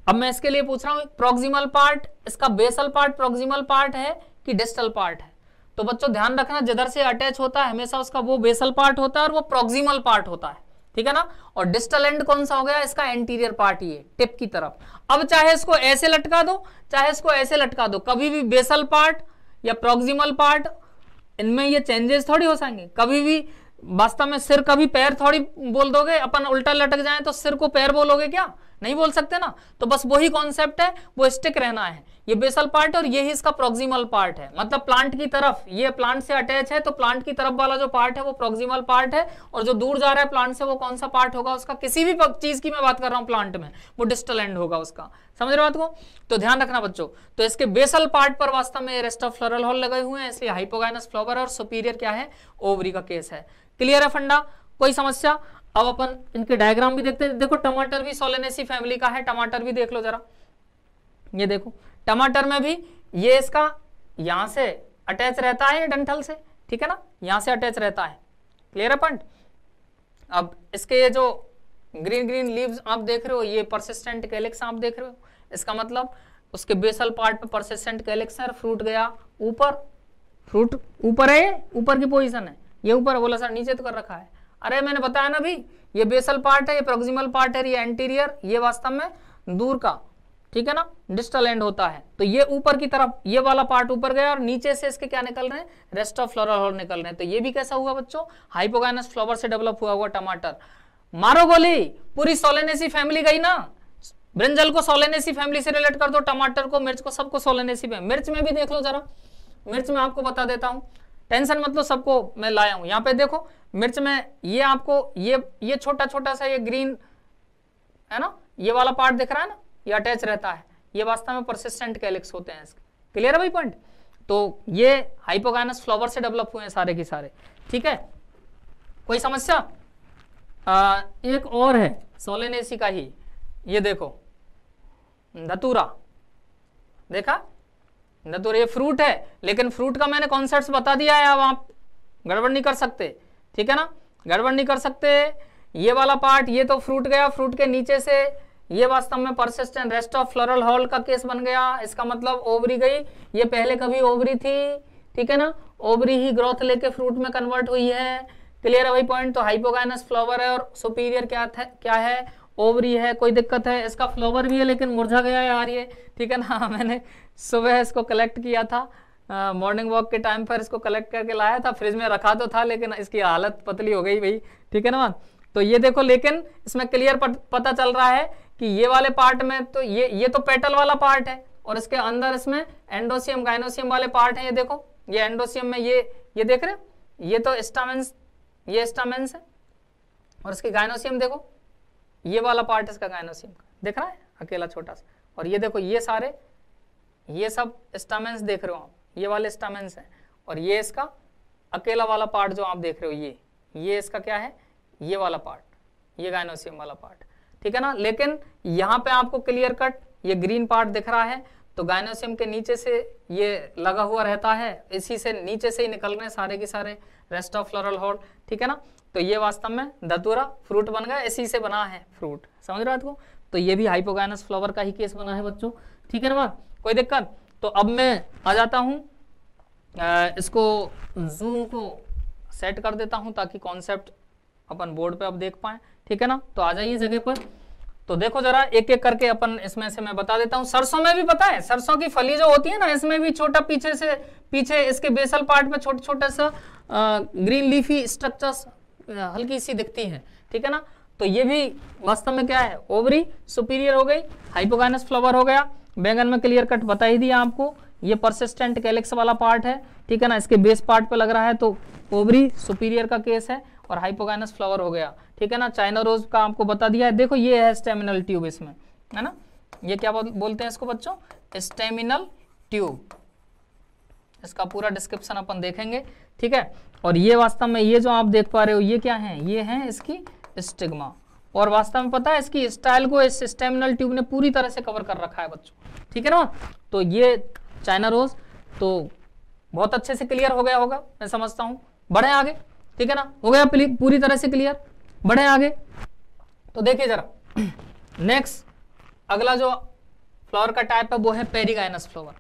अब मैं इसके लिए पूछ रहा हूं प्रोक्सिमल पार्ट इसका बेसल पार्ट प्रोक्सिमल पार्ट है कि डिस्टल पार्ट है तो बच्चों ध्यान रखना जिधर से अटैच होता है हमेशा उसका वो बेसल पार्ट होता है और वो प्रोक्सिमल पार्ट होता है ठीक है ना और डिस्टल एंड कौन सा हो गया इसका एंटीरियर पार्ट ये टिप की तरफ अब चाहे इसको ऐसे लटका दो चाहे इसको ऐसे लटका दो कभी भी बेसल पार्ट या प्रोक्सिमल पार्ट इनमें ये चेंजेस थोड़ी हो सकेंगे कभी भी वास्तव में सिर कभी पैर थोड़ी बोल दोगे अपन उल्टा लटक जाए तो सिर को पैर बोलोगे क्या नहीं बोल सकते ना तो बस वही कॉन्सेप्ट है वो स्टिक रहना है ये बेसल पार्ट और ये ही इसका प्रोक्सिमल पार्ट है मतलब प्लांट की तरफ ये प्लांट से अटैच है तो प्लांट की तरफ वाला जो पार्ट है वो प्रोक्सिमल पार्ट है और जो दूर जा रहा है प्लांट से वो कौन सा पार्ट होगा उसका किसी भी चीज की मैं बात कर रहा हूं प्लांट में वो डिस्टल एंड होगा उसका समझ रहे बात को तो ध्यान रखना बच्चों तो इसके बेसल पार्ट पर वास्तव में रेस्ट ऑफ फ्लोरल हॉल लगे हुए हैं इसलिए हाइपोगाइनस फ्लोवर और सुपीरियर क्या है ओवरी का केस है क्लियर है फंडा कोई समस्या अब अपन इनके डायग्राम भी देखते हैं देखो टमाटर भी सोलेनेसी फैमिली का है टमाटर भी देख लो जरा ये देखो टमाटर में भी ये इसका यहां से अटैच रहता है डंठल से ठीक है ना यहां से अटैच रहता है क्लियर है पॉइंट अब इसके ये जो ग्रीन ग्रीन लीव्स आप देख रहे हो ये परसिस्टेंट कैलिक्स आप देख रहे हो इसका मतलब उसके बेसल पार्ट पे परसिस्टेंट कैलिक्स है फ्रूट गया ऊपर फ्रूट ऊपर है ऊपर की पोजिशन है ये ऊपर बोला सर नीचे तो कर रखा है अरे मैंने बताया ना भी ये बेसल पार्ट है ये प्रोक्सिमल पार्ट है ये एंटीरियर ये वास्तव में दूर का ठीक है ना डिस्टल एंड होता है तो ये ऊपर की तरफ ये वाला पार्ट ऊपर गया और नीचे से इसके क्या निकल रहे हैं रेस्ट ऑफ फ्लोरल हॉल निकल रहे हैं तो ये भी कैसा हुआ बच्चों हाइपोगाइनस फ्लोवर से डेवलप हुआ हुआ टमाटर मारो गोली पूरी सोलेनेसी फैमिली गई ना ब्रिंजल को सोलेनेसी फैमिली से रिलेट कर दो टमाटर को मिर्च को सबको सोलेनेसी में मिर्च में भी देख लो जरा मिर्च में आपको बता देता हूँ टेंशन मतलब सबको मैं लाया हूं यहाँ पे देखो मिर्च में ये आपको ये ये छोटा छोटा सा ये ग्रीन है ना ये वाला पार्ट दिख रहा है ना ये अटैच रहता है ये वास्तव में परसिस्टेंट कैलिक्स होते हैं इसके क्लियर है भाई पॉइंट तो ये हाइपोगानस फ्लावर से डेवलप हुए हैं सारे के सारे ठीक है कोई समस्या आ, एक और है सोलेनेसी का ही ये देखो धतूरा देखा धतूरा ये फ्रूट है लेकिन फ्रूट का मैंने कॉन्सेप्ट बता दिया है अब आप गड़बड़ नहीं कर सकते ठीक है ना गड़बड़ नहीं कर सकते ये वाला पार्ट ये तो फ्रूट गया फ्रूट के नीचे से ये वास्तव में persistent rest of floral whorl का केस बन गया इसका मतलब ओवरी गई ये पहले कभी ओवरी थी ठीक है ना ओवरी ही ग्रोथ लेके फ्रूट में कन्वर्ट हुई है क्लियर है वही पॉइंट तो हाइपोगाइनस फ्लावर है और सुपीरियर क्या क्या है ओवरी है कोई दिक्कत है इसका फ्लावर भी है लेकिन मुरझा गया यार ये ठीक है ना मैंने सुबह इसको कलेक्ट किया था मॉर्निंग वॉक के टाइम पर इसको कलेक्ट करके लाया था फ्रिज में रखा तो था लेकिन इसकी हालत पतली हो गई भाई ठीक है ना तो ये देखो लेकिन इसमें क्लियर पता चल रहा है कि ये वाले पार्ट में तो ये ये तो पेटल वाला पार्ट है और इसके अंदर इसमें एंडोसियम गाइनोसियम वाले पार्ट है ये देखो ये एंडोसियम में ये ये देख रहे हो ये तो स्टामेंस ये स्टामेंस है और इसके गाइनोसियम देखो ये वाला पार्ट इसका गाइनोसियम का देख रहा है अकेला छोटा सा और ये देखो ये सारे ये सब स्टामेंस देख रहे हो आप ये वाले स्टामेंस हैं और ये इसका अकेला वाला पार्ट जो आप देख रहे हो ये ये इसका क्या है ये वाला पार्ट ये गाइनोसियम वाला पार्ट ठीक है ना लेकिन यहाँ पे आपको क्लियर कट ये ग्रीन पार्ट दिख रहा है तो गायनोसियम के नीचे से ये लगा हुआ रहता है इसी से नीचे से ही निकल रहे हैं सारे के सारे रेस्ट ऑफ फ्लोरल हॉल ठीक है ना तो ये वास्तव में धतूरा फ्रूट बन गया इसी से बना है फ्रूट समझ रहे हो तो ये भी हाइपोगाइनस फ्लावर का ही केस बना है बच्चों ठीक है ना कोई दिक्कत तो अब मैं आ जाता हूँ इसको जूम को सेट कर देता हूँ ताकि कॉन्सेप्ट अपन बोर्ड पर अब देख पाएँ ठीक है ना तो आ जाइए जगह पर तो देखो जरा एक एक करके अपन इसमें से मैं बता देता हूँ सरसों में भी पता है सरसों की फली जो होती है ना इसमें भी छोटा पीछे से पीछे इसके बेसल पार्ट में छोटा छोटा सा आ, ग्रीन लीफी स्ट्रक्चर हल्की सी दिखती है ठीक है ना तो ये भी वास्तव में क्या है ओवरी सुपीरियर हो गई हाइपोगानस फ्लावर हो गया बैंगन में क्लियर कट बता ही दिया आपको ये परसिस्टेंट कैलेक्स वाला पार्ट है ठीक है ना इसके बेस पार्ट पे लग रहा है तो ओवरी सुपीरियर का केस है और हाइपोगानस फ्लावर हो गया ठीक है ना चाइना रोज का आपको बता दिया है देखो ये है स्टेमिनल ट्यूब इसमें है ना ये क्या बोलते हैं इसको बच्चों स्टेमिनल ट्यूब इसका पूरा डिस्क्रिप्शन अपन देखेंगे ठीक है और ये वास्तव में ये जो आप देख पा रहे हो ये क्या है ये है इसकी स्टिग्मा और वास्तव में पता है इसकी स्टाइल को इस स्टेमिनल ट्यूब ने पूरी तरह से कवर कर रखा है बच्चों ठीक है ना तो ये चाइना रोज तो बहुत अच्छे से क्लियर हो गया होगा मैं समझता हूँ बढ़े आगे ठीक है ना हो गया पूरी तरह से क्लियर बढ़े आगे तो देखिए जरा नेक्स्ट अगला जो फ्लॉवर का टाइप है वो है पेरीगाइनस फ्लोवर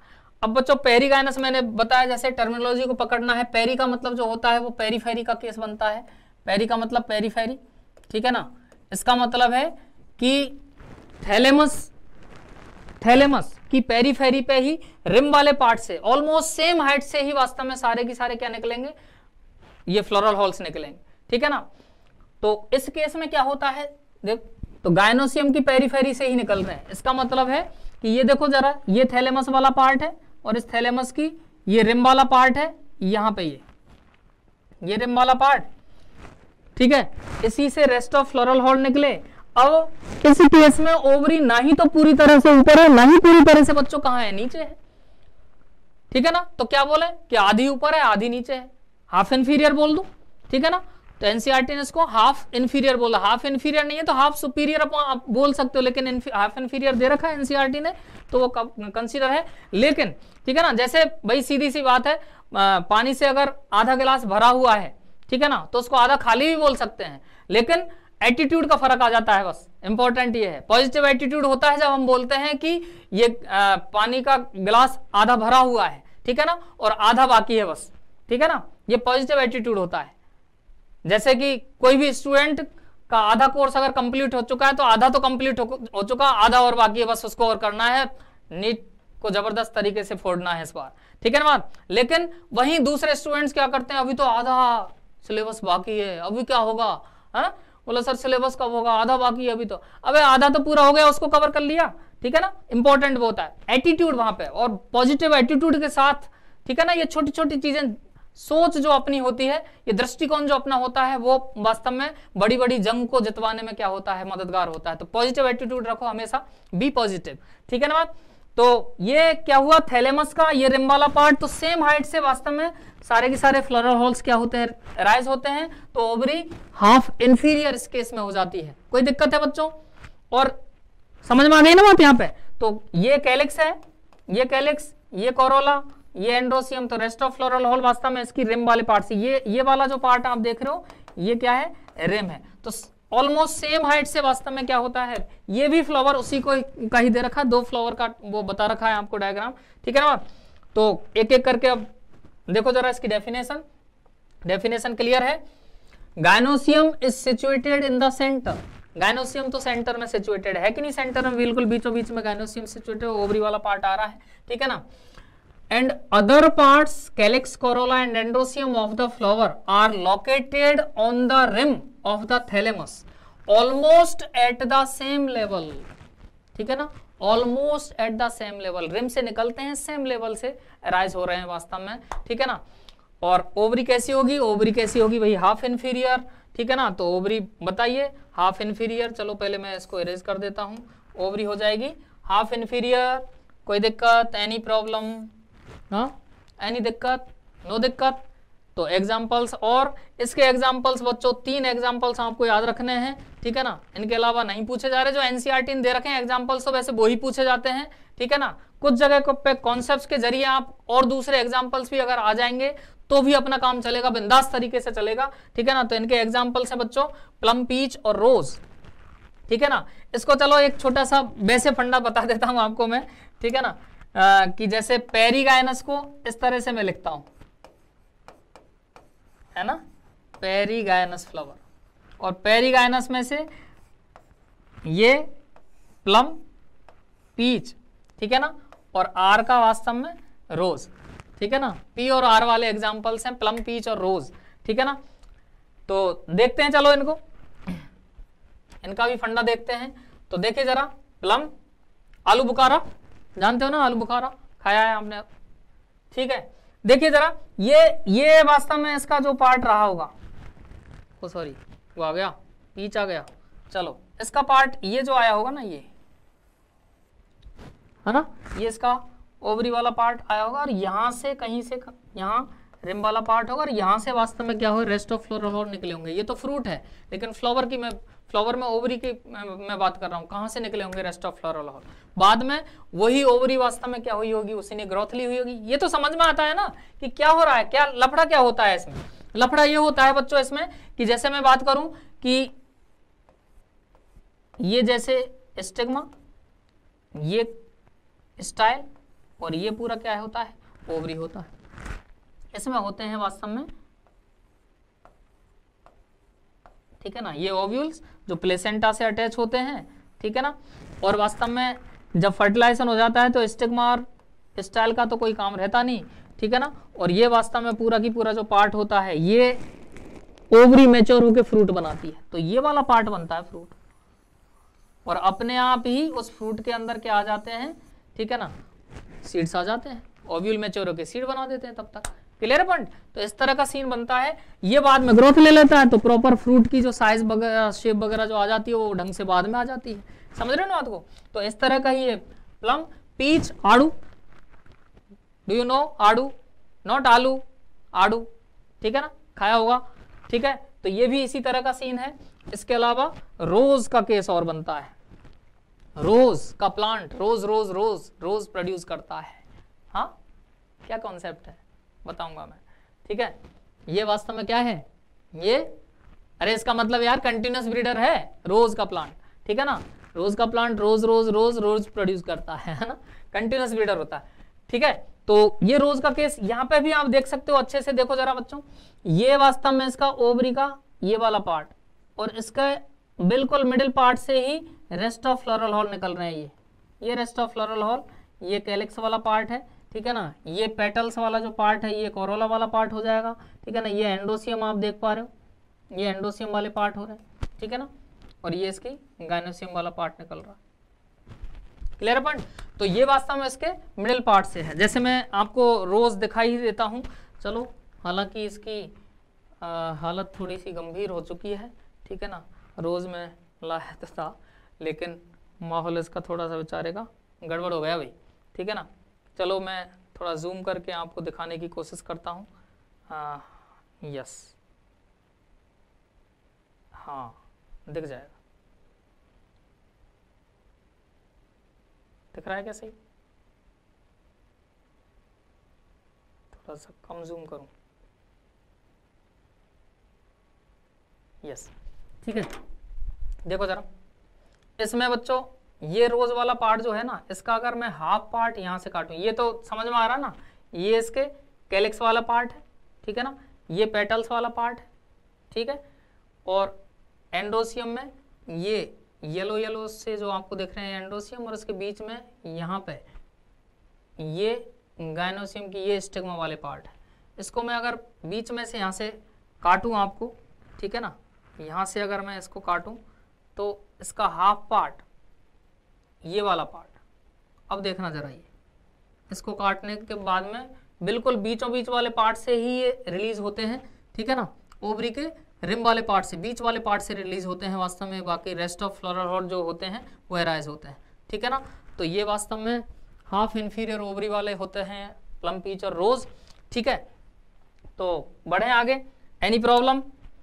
अब बच्चों पेरीगाइनस मैंने बताया जैसे टर्मिनोलॉजी को पकड़ना है पेरी का मतलब जो होता है वो पेरीफेरी का केस बनता है पेरी का मतलब पेरीफेरी ठीक है ना इसका मतलब है कि थैलेमस थैलेमस की पेरीफेरी पे ही रिम वाले पार्ट से ऑलमोस्ट सेम हाइट से ही वास्तव में सारे की सारे क्या निकलेंगे ये फ्लोरल हॉल्स निकलेंगे ठीक है ना तो इस केस में क्या होता है देख तो गायनोसियम की पेरीफेरी से ही निकल रहे हैं इसका मतलब है कि ये देखो जरा ये थैलेमस वाला पार्ट है और इस थैलेमस की ये रिम वाला पार्ट है यहां पे ये ये रिम वाला पार्ट ठीक है इसी से रेस्ट ऑफ फ्लोरल हॉल निकले अब इस केस में ओवरी ना ही तो पूरी तरह से ऊपर है ना ही पूरी तरह से बच्चों कहा है नीचे है ठीक है ना तो क्या बोले कि आधी ऊपर है आधी नीचे है हाफ इंफीरियर बोल दो ठीक है ना तो एनसीईआरटी e ने इसको हाफ इन्फीरियर बोला हाफ इन्फीरियर नहीं है तो हाफ सुपीरियर आप बोल सकते हो लेकिन हाफ इन्फीरियर दे रखा है एनसीईआरटी e ने तो वो कंसिडर है लेकिन ठीक है ना जैसे भाई सीधी सी बात है पानी से अगर आधा गिलास भरा हुआ है ठीक है ना तो उसको आधा खाली भी बोल सकते हैं लेकिन एटीट्यूड का फर्क आ जाता है बस इंपॉर्टेंट ये है पॉजिटिव एटीट्यूड होता है जब हम बोलते हैं कि ये आ, पानी का गिलास आधा भरा हुआ है ठीक है ना और आधा बाकी है बस ठीक है ना ये पॉजिटिव एटीट्यूड होता है जैसे कि कोई भी स्टूडेंट का आधा कोर्स अगर कंप्लीट हो चुका है तो आधा तो कंप्लीट हो, हो चुका आधा और बाकी है बस उसको और करना है नीट को जबरदस्त तरीके से फोड़ना है इस बार ठीक है ना लेकिन वहीं दूसरे स्टूडेंट्स क्या करते हैं अभी तो आधा सिलेबस बाकी है अभी क्या होगा है हाँ? बोला सर सिलेबस कब होगा आधा बाकी है अभी तो अबे आधा तो पूरा हो गया उसको कवर कर लिया ठीक है ना इंपॉर्टेंट वो होता है एटीट्यूड वहां पे और पॉजिटिव एटीट्यूड के साथ ठीक है ना ये छोटी छोटी चीजें सोच जो अपनी होती है ये दृष्टिकोण जो अपना होता है वो वास्तव में बड़ी बड़ी जंग को जितवाने में क्या होता है मददगार होता है तो पॉजिटिव एटीट्यूड रखो हमेशा बी पॉजिटिव ठीक है ना बात तो ये क्या हुआ थैलेमस का ये रिम वाला पार्ट तो सेम हाइट से वास्तव में सारे के सारे फ्लोरल होल्स क्या होते हैं राइज होते हैं तो ओवरी हाफ इंफीरियर स्केस केस में हो जाती है कोई दिक्कत है बच्चों और समझ में आ गई ना बात यहाँ पे तो ये कैलिक्स है ये कैलिक्स ये कोरोला ये एंड्रोसियम तो रेस्ट ऑफ फ्लोरल होल वास्तव में इसकी रिम वाले पार्ट से ये ये वाला जो पार्ट आप देख रहे हो ये क्या है रिम है तो ऑलमोस्ट सेम हाइट से वास्तव में क्या होता है ये भी फ्लावर उसी को कहीं दे रखा दो फ्लावर का वो बता रखा है आपको डायग्राम ठीक है ना तो एक एक करके अब देखो जरा इसकी डेफिनेशन डेफिनेशन क्लियर है gynoecium is situated in the centre gynoecium तो सेंटर में सिचुएटेड है कि नहीं सेंटर में बिल्कुल बीचों बीच में गायनोसियम सिचुएटेड ओवरी वाला पार्ट आ रहा है ठीक है ना and other parts calyx corolla and dendrosium of the flower are located on the rim of the thalamus almost at the same level ठीक है ना almost at the same level rim से निकलते हैं सेम लेवल से arise हो रहे हैं वास्तव में ठीक है ना और ओवरी कैसी होगी ओवरी कैसी होगी भाई हाफ इन्फीरियर ठीक है ना तो ओवरी बताइए हाफ इन्फीरियर चलो पहले मैं इसको इरेज कर देता हूँ ओवरी हो जाएगी हाफ इन्फीरियर कोई दिक्कत एनी प्रॉब्लम हाँ एनी दिक्कत नो दिक्कत तो एग्जाम्पल्स और इसके एग्जाम्पल्स बच्चों तीन एग्जाम्पल्स आपको याद रखने हैं ठीक है ना इनके अलावा नहीं पूछे जा रहे जो एनसीआर e दे रखे हैं एग्जाम्पल्स तो वैसे वही पूछे जाते हैं ठीक है ना कुछ जगह पे कॉन्सेप्ट के जरिए आप और दूसरे एग्जाम्पल्स भी अगर आ जाएंगे तो भी अपना काम चलेगा बिंदास तरीके से चलेगा ठीक है ना तो इनके एग्जाम्पल्स है बच्चों प्लम पीच और रोज ठीक है ना इसको चलो एक छोटा सा वैसे फंडा बता देता हूँ आपको मैं ठीक है ना कि जैसे पेरीगाइनस को इस तरह से मैं लिखता हूं है ना पेरीगाइनस फ्लावर और पेरीगाइनस में से ये प्लम पीच ठीक है ना और आर का वास्तव में रोज ठीक है ना पी और आर वाले एग्जाम्पल्स हैं प्लम पीच और रोज ठीक है ना तो देखते हैं चलो इनको इनका भी फंडा देखते हैं तो देखिए जरा प्लम आलू बुखारा जानते हो ना आलू बुखारा खाया है आपने ठीक है देखिए जरा ये ये वास्तव में इसका जो पार्ट रहा होगा ओ सॉरी वो आ गया पीच आ गया चलो इसका पार्ट ये जो आया होगा ना ये है ना ये इसका ओवरी वाला पार्ट आया होगा और यहाँ से कहीं से यहाँ रिम वाला पार्ट होगा और यहाँ से वास्तव में क्या हो रेस्ट ऑफ फ्लोरोफोर निकले होंगे ये तो फ्रूट है लेकिन फ्लावर की मैं फ्लावर में ओवरी की मैं बात कर रहा हूँ कहाँ से निकले होंगे रेस्ट ऑफ फ्लोरोफोर बाद में वही ओवरी वास्तव में क्या हुई होगी उसी ने ग्रोथ ली हुई होगी ये तो समझ में आता है ना कि क्या हो रहा है क्या लफड़ा क्या होता है इसमें लफड़ा ये होता है बच्चों इसमें कि जैसे मैं बात करूं कि ये जैसे स्टिग्मा ये स्टाइल और ये पूरा क्या होता है ओवरी होता है इसमें होते हैं वास्तव में ठीक है ना ये ओव्यूल्स जो प्लेसेंटा से अटैच होते हैं ठीक है ना और वास्तव में जब फर्टिलाइजेशन हो जाता है तो स्टिग्मा और स्टाइल का तो कोई काम रहता नहीं ठीक है ना और ये वास्तव में पूरा की पूरा जो पार्ट होता है ये ओवरी मेच्योर होकर फ्रूट बनाती है तो ये वाला पार्ट बनता है फ्रूट और अपने आप ही उस फ्रूट के अंदर क्या आ जाते हैं ठीक है ना सीड्स आ जाते हैं ओव्यूल मेच्योर होकर सीड बना देते हैं तब तक क्लियर पॉइंट तो इस तरह का सीन बनता है ये बाद में ग्रोथ ले लेता है तो प्रॉपर फ्रूट की जो साइज वगैरह शेप वगैरह जो आ जाती है वो ढंग से बाद में आ जाती है समझ रहे हो ना आपको तो इस तरह का ये प्लम पीच आड़ू डू यू नो आड़ू नॉट आलू आड़ू ठीक है ना खाया होगा ठीक है तो ये भी इसी तरह का सीन है इसके अलावा रोज का केस और बनता है रोज का प्लांट रोज रोज रोज रोज प्रोड्यूस करता है हाँ क्या कॉन्सेप्ट है बताऊंगा मैं ठीक है ये वास्तव में क्या है ये अरे इसका मतलब यार कंटिन्यूस ब्रीडर है रोज का प्लांट ठीक है ना रोज का प्लांट रोज रोज रोज रोज प्रोड्यूस करता है ना कंटिन्यूस ब्रीडर होता है ठीक है तो ये रोज का केस यहाँ पे भी आप देख सकते हो अच्छे से देखो जरा बच्चों ये वास्तव में इसका ओबरी का ये वाला पार्ट और इसका बिल्कुल मिडिल पार्ट से ही रेस्ट ऑफ फ्लोरल हॉल निकल रहे हैं ये ये रेस्ट ऑफ फ्लोरल हॉल ये कैलेक्स वाला पार्ट है ठीक है ना ये पेटल्स वाला जो पार्ट है ये कोरोला वाला पार्ट हो जाएगा ठीक है ना ये एंडोसियम आप देख पा रहे हो ये एंडोसियम वाले पार्ट हो रहे हैं ठीक है ना और ये इसकी गाइनोसियम वाला पार्ट निकल रहा है क्लियर पॉइंट तो ये वास्तव में इसके मिडिल पार्ट से है जैसे मैं आपको रोज़ दिखाई ही देता हूँ चलो हालांकि इसकी आ, हालत थोड़ी सी गंभीर हो चुकी है ठीक है ना रोज़ में लाया तो था लेकिन माहौल इसका थोड़ा सा बेचारे का गड़बड़ हो गया भाई ठीक है ना चलो मैं थोड़ा जूम करके आपको दिखाने की कोशिश करता हूँ यस हाँ, हाँ दिख जाएगा दिख रहा है क्या सही थोड़ा सा कम जूम करूँ यस ठीक है देखो ज़रा इसमें बच्चों ये रोज वाला पार्ट जो है ना इसका अगर मैं हाफ पार्ट यहाँ से काटूँ ये तो समझ में आ रहा ना ये इसके कैलिक्स वाला पार्ट है ठीक है ना ये पेटल्स वाला पार्ट है ठीक है और एंडोसियम में ये येलो येलो से जो आपको देख रहे हैं एंडोसियम और इसके बीच में यहाँ पे ये गायनोसियम की ये स्टिग्मा वाले पार्ट है इसको मैं अगर बीच में से यहाँ से काटूँ आपको ठीक है ना यहाँ से अगर मैं इसको काटूँ तो इसका हाफ पार्ट ये वाला पार्ट अब देखना जरा ये इसको काटने के बाद में बिल्कुल बीचों बीच वाले पार्ट से ही ये रिलीज होते हैं ठीक है ना ओवरी के रिम वाले पार्ट से बीच वाले पार्ट से रिलीज होते हैं वास्तव में बाकी रेस्ट ऑफ फ्लोरल हॉर्ड जो होते हैं वो एराइज होते हैं ठीक है ना तो ये वास्तव में हाफ इन्फीरियर ओवरी वाले होते हैं प्लम पीच और रोज ठीक है तो बढ़े आगे एनी प्रॉब्लम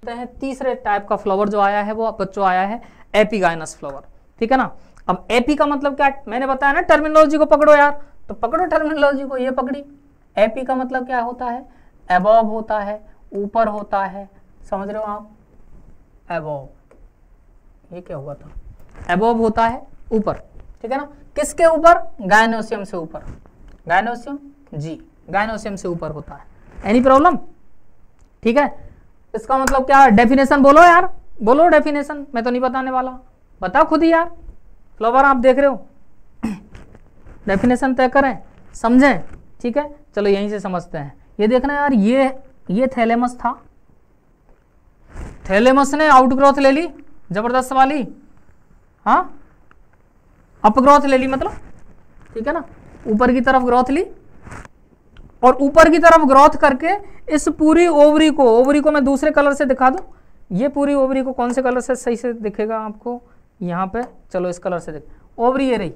तो तीसरे टाइप का फ्लावर जो आया है वो बच्चों आया है एपिगाइनस फ्लावर ठीक है ना अब एपी का मतलब क्या मैंने बताया ना टर्मिनोलॉजी को पकड़ो यार तो पकड़ो टर्मिनोलॉजी को ये पकड़ी एपी का मतलब क्या होता है एबॉव होता है ऊपर होता है समझ रहे हो आप एबॉव ये क्या हुआ था एबॉव होता है ऊपर ठीक है ना किसके ऊपर गायनोसियम से ऊपर गायनोसियम जी गायनोसियम से ऊपर होता है एनी प्रॉब्लम ठीक है इसका मतलब क्या डेफिनेशन बोलो यार बोलो डेफिनेशन मैं तो नहीं बताने वाला बताओ खुद ही यार फ्लावर आप देख रहे हो डेफिनेशन तय करें समझें ठीक है चलो यहीं से समझते हैं ये देखना यार ये ये थैलेमस था थैलेमस ने आउटग्रोथ ले ली जबरदस्त वाली हाँ अपग्रोथ ले ली मतलब ठीक है ना ऊपर की तरफ ग्रोथ ली और ऊपर की तरफ ग्रोथ करके इस पूरी ओवरी को ओवरी को मैं दूसरे कलर से दिखा दूं ये पूरी ओवरी को कौन से कलर से सही से दिखेगा आपको यहाँ पे चलो इस कलर से देख ओवरी ये रही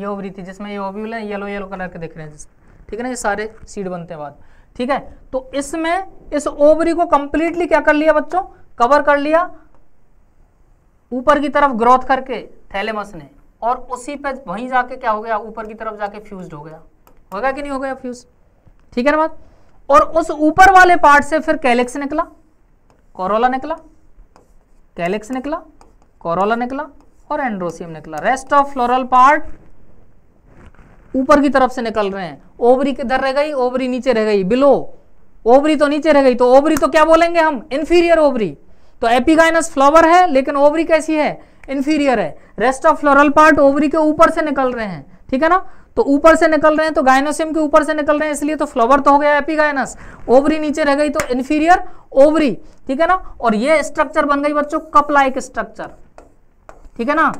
ये ओवरी थी जिसमें ये ओव्यूल है येलो येलो कलर के देख रहे हैं जिसमें ठीक है ना ये सारे सीड बनते हैं बाद ठीक है तो इसमें इस ओवरी को कंप्लीटली क्या कर लिया बच्चों कवर कर लिया ऊपर की तरफ ग्रोथ करके थैलेमस ने और उसी पे वहीं जाके क्या हो गया ऊपर की तरफ जाके फ्यूज हो गया हो गया कि नहीं हो गया फ्यूज ठीक है ना बात और उस ऊपर वाले पार्ट से फिर कैलेक्स निकला कोरोला निकला कैलेक्स निकला कोरोला निकला और एंड्रोसियम निकला रेस्ट ऑफ फ्लोरल पार्ट ऊपर की तरफ से निकल रहे हैं ओवरी किधर रह गई ओवरी नीचे रह गई बिलो ओवरी तो नीचे रह गई तो ओवरी तो क्या बोलेंगे हम इन्फीरियर ओवरी तो एपिगाइनस फ्लावर है लेकिन ओवरी कैसी है इन्फीरियर है rest of floral part ovary के ऊपर से निकल रहे हैं ठीक है ना तो ऊपर से निकल रहे हैं तो गायनोसियम के ऊपर से निकल रहे हैं इसलिए तो फ्लावर तो हो गया एपिगाइनस ओवरी नीचे रह गई तो इन्फीरियर ओवरी ठीक है ना और ये स्ट्रक्चर बन गई बच्चों कप लाइक स्ट्रक्चर ठीक है ना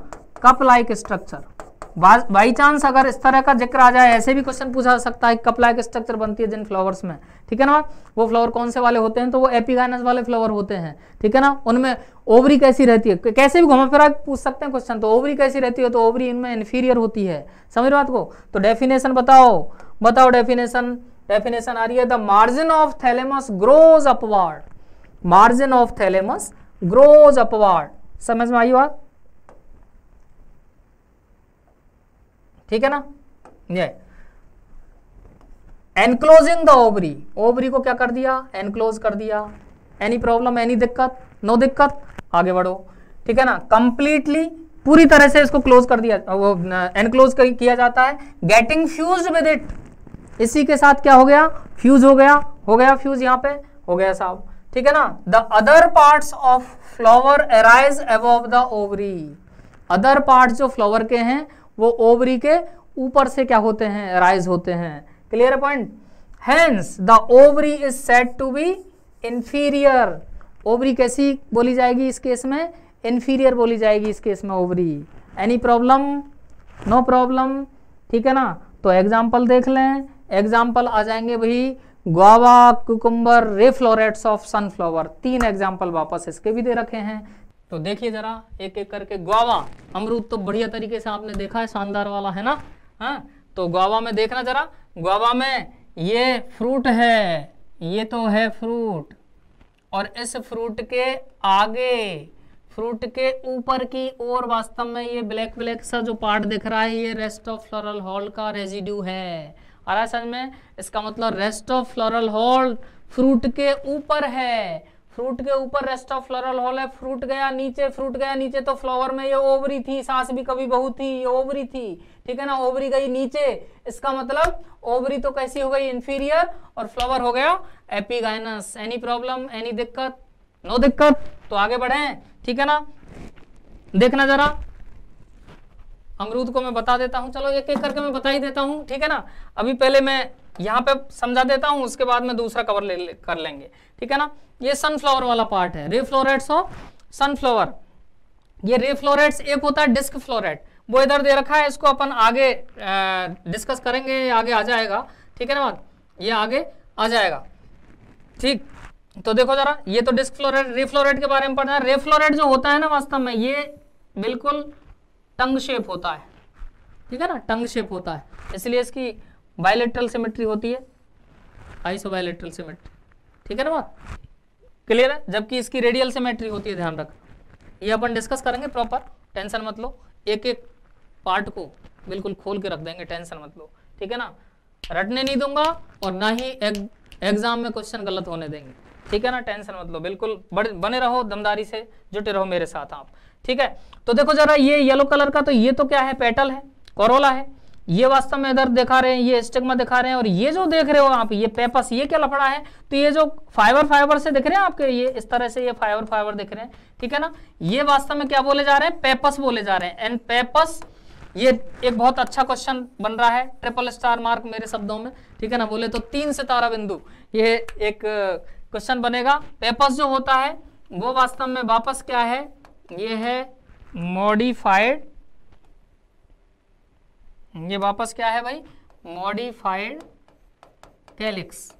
cup like structure by chance अगर इस तरह का जिक्र आ जाए ऐसे भी क्वेश्चन पूछा सकता है कप लाइक स्ट्रक्चर बनती है जिन फ्लावर्स में ठीक है ना वो फ्लावर कौन से वाले होते हैं तो वो एपिगाइनस वाले फ्लावर होते हैं ठीक है ना उनमें ओवरी कैसी रहती है कैसे भी घुमा फिरा पूछ सकते हैं क्वेश्चन तो ओवरी कैसी रहती है तो ओवरी इनमें इन्फीरियर होती है समझ बात को तो डेफिनेशन बताओ बताओ डेफिनेशन डेफिनेशन आ रही है the margin of thalamus grows upward margin of thalamus grows upward समझ में आई बात ठीक है ना ये एनक्लोजिंग द ओवरी ओवरी को क्या कर दिया एनक्लोज कर दिया एनी प्रॉब्लम एनी दिक्कत नो दिक्कत आगे बढ़ो ठीक है ना कंप्लीटली पूरी तरह से इसको क्लोज कर दिया वो एनक्लोज किया जाता है गेटिंग फ्यूज विद इट इसी के साथ क्या हो गया फ्यूज हो गया हो गया फ्यूज यहां पे हो गया साहब ठीक है ना the other part of flower arise above the ovary other part जो फ्लॉवर के हैं वो ओवरी के ऊपर से क्या होते हैं राइज होते हैं clear point hence the ovary is said to be inferior ovary कैसी बोली जाएगी इस केस में इन्फीरियर बोली जाएगी इस केस में ovary any problem no problem ठीक है ना तो एग्जाम्पल देख लें एग्जाम्पल आ जाएंगे भाई guava cucumber ray florets of sunflower तीन एग्जाम्पल वापस इसके भी दे रखे हैं तो देखिए जरा एक एक करके ग्वावा अमरूद तो बढ़िया तरीके से आपने देखा है शानदार वाला है ना हाँ तो ग्वावा में देखना जरा ग्वावा में ये फ्रूट है ये तो है फ्रूट और इस फ्रूट के आगे फ्रूट के ऊपर की ओर वास्तव में ये ब्लैक ब्लैक सा जो पार्ट दिख रहा है ये रेस्ट ऑफ फ्लोरल हॉल का रेजिड्यू है आ रहा समझ में इसका मतलब rest of floral whorl fruit के ऊपर है फ्रूट के ऊपर रेस्ट ऑफ फ्लोरल हॉल है फ्रूट गया नीचे फ्रूट गया नीचे तो फ्लावर में ये ओवरी थी सांस भी कभी बहुत थी ये ओवरी थी ठीक है ना ओवरी गई नीचे इसका मतलब ओवरी तो कैसी हो गई इंफीरियर और फ्लावर हो गया एपीगाइनस एनी प्रॉब्लम एनी दिक्कत नो दिक्कत तो आगे बढ़े ठीक है ना देखना जरा अमरूद को मैं बता देता हूँ चलो एक एक करके मैं बता ही देता हूँ ठीक है ना अभी पहले मैं यहाँ पे समझा देता हूँ उसके बाद में दूसरा कवर ले, ले कर लेंगे ठीक है ना ये सनफ्लावर वाला पार्ट है रेफ्लोरेट्स और सनफ्लावर ये रेफ्लोरेट्स एक होता है डिस्क फ्लोरेट वो इधर दे रखा है इसको अपन आगे डिस्कस करेंगे आगे आ जाएगा ठीक है ना ये आगे आ जाएगा ठीक तो देखो जरा ये तो डिस्क फ्लोरेट रेफ्लोरेट के बारे में पढ़ना है रेफ्लोरेट जो होता है ना वास्तव में ये बिल्कुल टंग शेप होता है ठीक है ना टंग शेप होता है इसलिए इसकी बायोलेट्रल सिमेट्री होती है आइसो बायोलेट्रल सिमेट्री ठीक है ना बात क्लियर है जबकि इसकी रेडियल सिमेट्री होती है ध्यान रख ये अपन डिस्कस करेंगे प्रॉपर टेंशन मत लो एक एक पार्ट को बिल्कुल खोल के रख देंगे टेंशन मत लो ठीक है ना रटने नहीं दूंगा और ना ही एग्जाम में क्वेश्चन गलत होने देंगे ठीक है ना टेंशन मत लो बिल्कुल बने रहो दमदारी से जुटे रहो मेरे साथ आप ठीक है तो देखो जरा ये येलो कलर का तो ये तो क्या है पेटल है कोरोला है ये वास्तव में इधर दिखा रहे हैं ये स्टिग्मा दिखा रहे हैं और ये जो देख रहे हो आप ये पेपस ये क्या लफड़ा है तो ये जो फाइबर फाइबर से दिख रहे हैं आपके ये इस तरह से ये फाइबर फाइबर दिख रहे हैं ठीक है ना ये वास्तव में क्या बोले जा रहे हैं पेपस बोले जा रहे हैं एंड पेपस ये एक बहुत अच्छा क्वेश्चन बन रहा है ट्रिपल स्टार मार्क मेरे शब्दों में ठीक है ना बोले तो तीन सितारा बिंदु ये एक क्वेश्चन बनेगा पेपस जो होता है वो वास्तव में वापस क्या है ये है मॉडिफाइड ये वापस क्या है भाई मॉडिफाइड कैलिक्स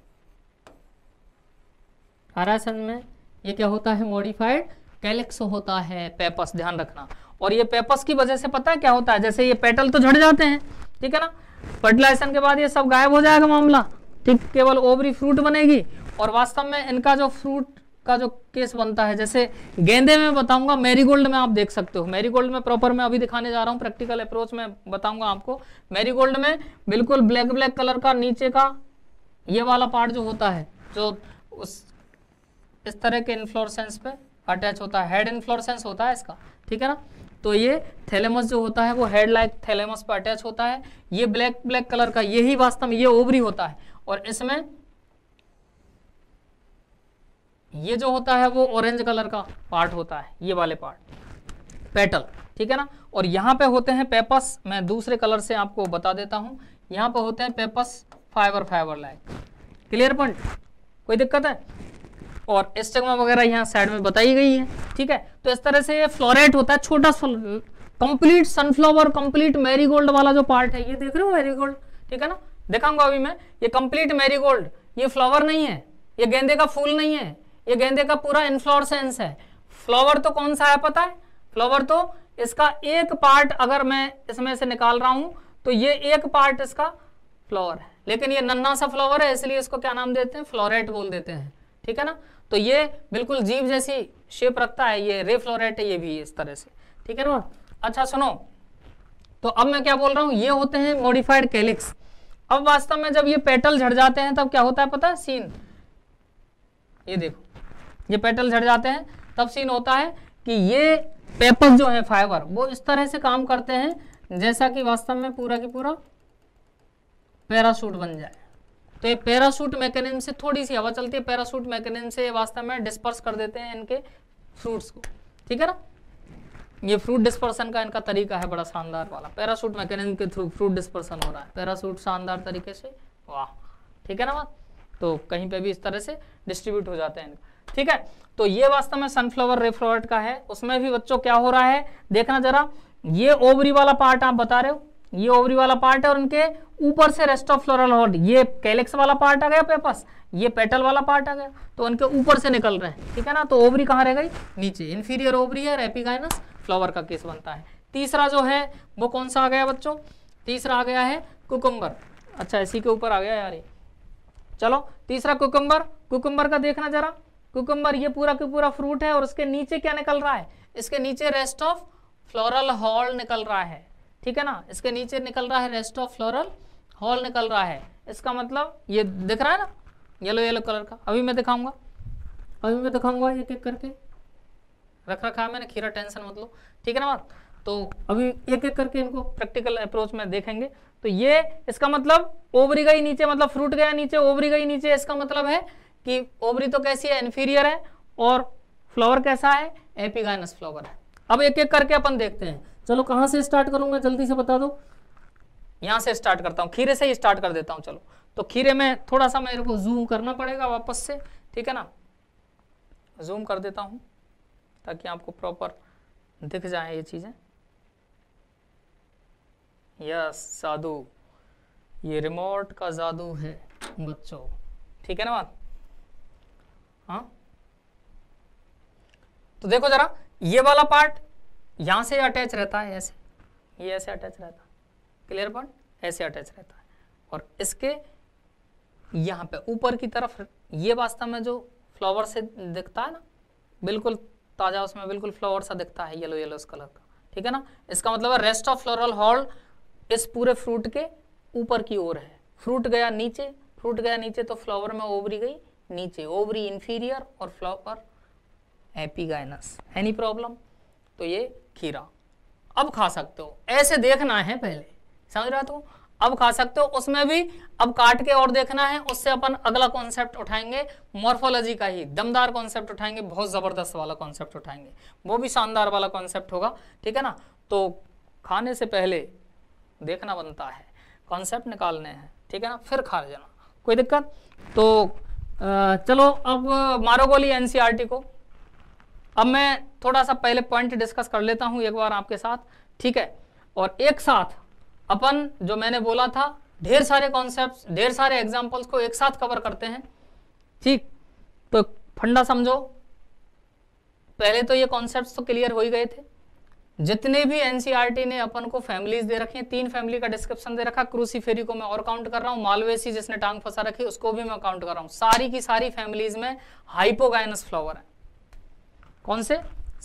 आ रहा है में ये क्या होता है मॉडिफाइड कैलिक्स होता है पेपस ध्यान रखना और ये पेपस की वजह से पता है क्या होता है जैसे ये पेटल तो झड़ जाते हैं ठीक है ना फर्टिलाइजेशन के बाद ये सब गायब हो जाएगा मामला ठीक केवल ओवरी फ्रूट बनेगी और वास्तव में इनका जो फ्रूट का जो केस बनता है जैसे गेंदे में बताऊंगा मैरीगोल्ड में आप देख सकते हो मैरीगोल्ड में प्रॉपर मैं अभी दिखाने जा रहा हूँ प्रैक्टिकल अप्रोच में बताऊंगा आपको मैरीगोल्ड में बिल्कुल ब्लैक ब्लैक कलर का नीचे का ये वाला पार्ट जो होता है जो उस इस तरह के इन्फ्लोरसेंस पे अटैच होता है हेड इन्फ्लोरसेंस होता है इसका ठीक है ना तो ये थैलेमस जो होता है वो हेड लाइक थैलेमस पर अटैच होता है ये ब्लैक ब्लैक कलर का यही वास्तव में ये ओवरी होता है और इसमें ये जो होता है वो ऑरेंज कलर का पार्ट होता है ये वाले पार्ट पेटल ठीक है ना और यहाँ पे होते हैं पेपस मैं दूसरे कलर से आपको बता देता हूँ यहाँ पे होते हैं pappus fibre fibre like clear point कोई दिक्कत है और स्टेगमा वगैरह यहाँ साइड में बताई गई है ठीक है तो इस तरह से ये फ्लोरेट होता है छोटा कंप्लीट सनफ्लावर कंप्लीट मैरीगोल्ड वाला जो पार्ट है ये देख रहे हो मैरीगोल्ड ठीक है ना दिखाऊंगा अभी मैं ये कंप्लीट मैरीगोल्ड ये फ्लावर नहीं है ये गेंदे का फूल नहीं है ये गेंदे का पूरा इनफ्लोरसेंस है फ्लावर तो कौन सा है पता है फ्लावर तो इसका एक पार्ट अगर मैं इसमें से निकाल रहा हूं तो ये एक पार्ट इसका फ्लावर है लेकिन ये नन्ना सा फ्लावर है इसलिए इसको क्या नाम देते हैं फ्लोरेट बोल देते हैं ठीक है ना तो ये बिल्कुल जीव जैसी शेप रखता है ये रे फ्लोरेट है ये भी इस तरह से ठीक है ना अच्छा सुनो तो अब मैं क्या बोल रहा हूं ये होते हैं मॉडिफाइड कैलिक्स अब वास्तव में जब ये पेटल झड़ जाते हैं तब क्या होता है पता है सीन ये देखो ये पेटल झड़ जाते हैं तब सीन होता है कि ये पेपर जो है फाइबर वो इस तरह से काम करते हैं जैसा कि वास्तव में पूरा की पूरा पैराशूट बन जाए तो ये पैराशूट मैकेनिज्म से थोड़ी सी हवा चलती है पैराशूट मैकेनिज्म से वास्तव में डिस्पर्स कर देते हैं इनके फ्रूट्स को ठीक है ना ये फ्रूट डिस्पर्सन का इनका तरीका है बड़ा शानदार वाला पैराशूट मैकेनिज्म के थ्रू फ्रूट डिस्पर्सन हो रहा है पैराशूट शानदार तरीके से वाह ठीक है ना बात तो कहीं पे भी इस तरह से डिस्ट्रीब्यूट हो जाते हैं इनका ठीक है तो ये वास्तव में सनफ्लावर रेफ्लोरेट का है उसमें भी बच्चों क्या हो रहा है देखना जरा ये ओवरी वाला पार्ट आप बता रहे हो ये ओवरी वाला पार्ट है और इनके ऊपर से रेस्ट ऑफ फ्लोरल हॉर्ड ये कैलेक्स वाला पार्ट आ गया पेपस ये पेटल वाला पार्ट आ गया तो उनके ऊपर से निकल रहे हैं ठीक है ना तो ओवरी कहाँ रह गई नीचे इन्फीरियर ओवरी है रेपिगाइनस फ्लावर का केस बनता है तीसरा जो है वो कौन सा आ गया बच्चों तीसरा आ गया है कुकुम्बर अच्छा इसी के ऊपर आ गया यार ये चलो तीसरा कुकुम्बर कुकुम्बर का देखना जरा कुकुम्बर ये पूरा का पूरा फ्रूट है और उसके नीचे क्या निकल रहा है इसके नीचे रेस्ट ऑफ फ्लोरल हॉल निकल रहा है ठीक है ना इसके नीचे निकल रहा है रेस्ट ऑफ फ्लोरल हॉल निकल रहा है इसका मतलब ये दिख रहा है ना येलो येलो कलर का अभी मैं दिखाऊंगा अभी मैं दिखाऊंगा एक एक करके रख रखा है मैंने खीरा टेंशन मतलब ठीक है ना बात तो अभी एक एक करके इनको प्रैक्टिकल अप्रोच में देखेंगे तो ये इसका मतलब ओवरी गई नीचे मतलब फ्रूट गया नीचे ओवरी गई नीचे इसका मतलब है कि ओवरी तो कैसी है इन्फीरियर है और फ्लावर कैसा है एपिगाइनस फ्लावर है अब एक एक करके अपन देखते हैं चलो कहाँ से स्टार्ट करूंगा जल्दी से बता दो यहाँ से स्टार्ट करता हूँ खीरे से ही स्टार्ट कर देता हूँ चलो तो खीरे में थोड़ा सा मेरे को जूम करना पड़ेगा वापस से ठीक है ना जूम कर देता हूँ ताकि आपको प्रॉपर दिख जाए ये चीज़ें यस साधु ये रिमोट का जादू है बच्चों ठीक है ना बात हाँ तो देखो जरा ये वाला पार्ट यहाँ से अटैच रहता है ऐसे ये ऐसे अटैच रहता है क्लियर पॉइंट ऐसे अटैच रहता है और इसके यहाँ पे ऊपर की तरफ ये वास्तव में जो फ्लावर से दिखता है ना बिल्कुल ताज़ा उसमें बिल्कुल फ्लावर सा दिखता है येलो येलो कलर का ठीक है ना इसका मतलब है रेस्ट ऑफ फ्लोरल हॉल इस पूरे फ्रूट के ऊपर की ओर है फ्रूट गया नीचे फ्रूट गया नीचे तो फ्लावर में ओवरी गई नीचे ओवरी इन्फीरियर और फ्लॉपर एपीगाइनस एनी प्रॉब्लम तो ये खीरा अब खा सकते हो ऐसे देखना है पहले समझ रहा तो अब खा सकते हो उसमें भी अब काट के और देखना है उससे अपन अगला कॉन्सेप्ट उठाएंगे मॉर्फोलॉजी का ही दमदार कॉन्सेप्ट उठाएंगे बहुत ज़बरदस्त वाला कॉन्सेप्ट उठाएंगे वो भी शानदार वाला कॉन्सेप्ट होगा ठीक है ना तो खाने से पहले देखना बनता है कॉन्सेप्ट निकालने हैं ठीक है ना फिर खा जाना कोई दिक्कत तो चलो अब मारो गोली एनसीईआरटी को अब मैं थोड़ा सा पहले पॉइंट डिस्कस कर लेता हूँ एक बार आपके साथ ठीक है और एक साथ अपन जो मैंने बोला था ढेर सारे कॉन्सेप्ट ढेर सारे एग्जाम्पल्स को एक साथ कवर करते हैं ठीक तो फंडा समझो पहले तो ये कॉन्सेप्ट तो क्लियर हो ही गए थे जितने भी एनसीईआरटी e ने अपन को फैमिलीज दे रखी हैं तीन फैमिली का डिस्क्रिप्शन दे रखा क्रूसी फेरी को मैं और काउंट कर रहा हूँ मालवेसी जिसने टांग फंसा रखी उसको भी मैं काउंट कर रहा हूँ सारी की सारी फैमिलीज में हाइपोगाइनस फ्लावर है कौन से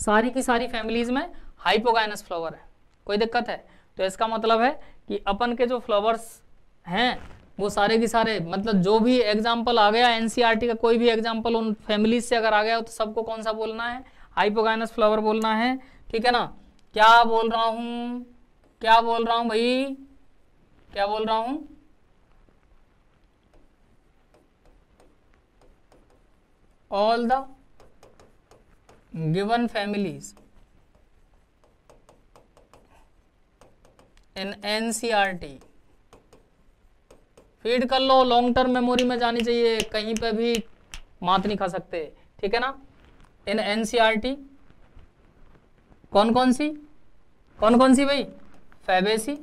सारी की सारी फैमिलीज में हाइपोगाइनस फ्लावर है कोई दिक्कत है तो इसका मतलब है कि अपन के जो फ्लावर्स हैं वो सारे के सारे मतलब जो भी एग्जाम्पल आ गया एनसीआरटी e का कोई भी एग्जाम्पल उन फैमिलीज से अगर आ गया तो सबको कौन सा बोलना है हाइपोगाइनस फ्लावर बोलना है ठीक है ना क्या बोल रहा हूँ क्या बोल रहा हूँ भाई क्या बोल रहा हूँ all the given in N C R T feed कर लो लॉन्ग टर्म मेमोरी में जानी चाहिए कहीं पे भी मात नहीं खा सकते ठीक है ना in N C R T कौन कौन सी कौन कौन सी भाई फैबेसी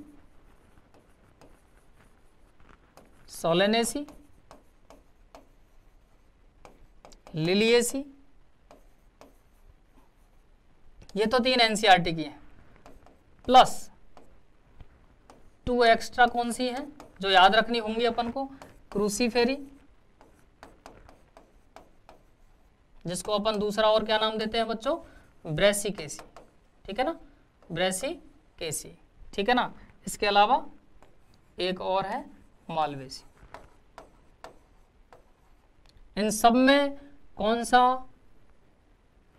सोलेनेसी लिलियसी ये तो तीन एनसीईआरटी की है प्लस टू एक्स्ट्रा कौन सी है जो याद रखनी होंगी अपन को क्रूसीफेरी जिसको अपन दूसरा और क्या नाम देते हैं बच्चों ब्रेसिकेसी ठीक है ना ब्रेसी केसी ठीक है ना इसके अलावा एक और है मालवेसी इन सब में कौन सा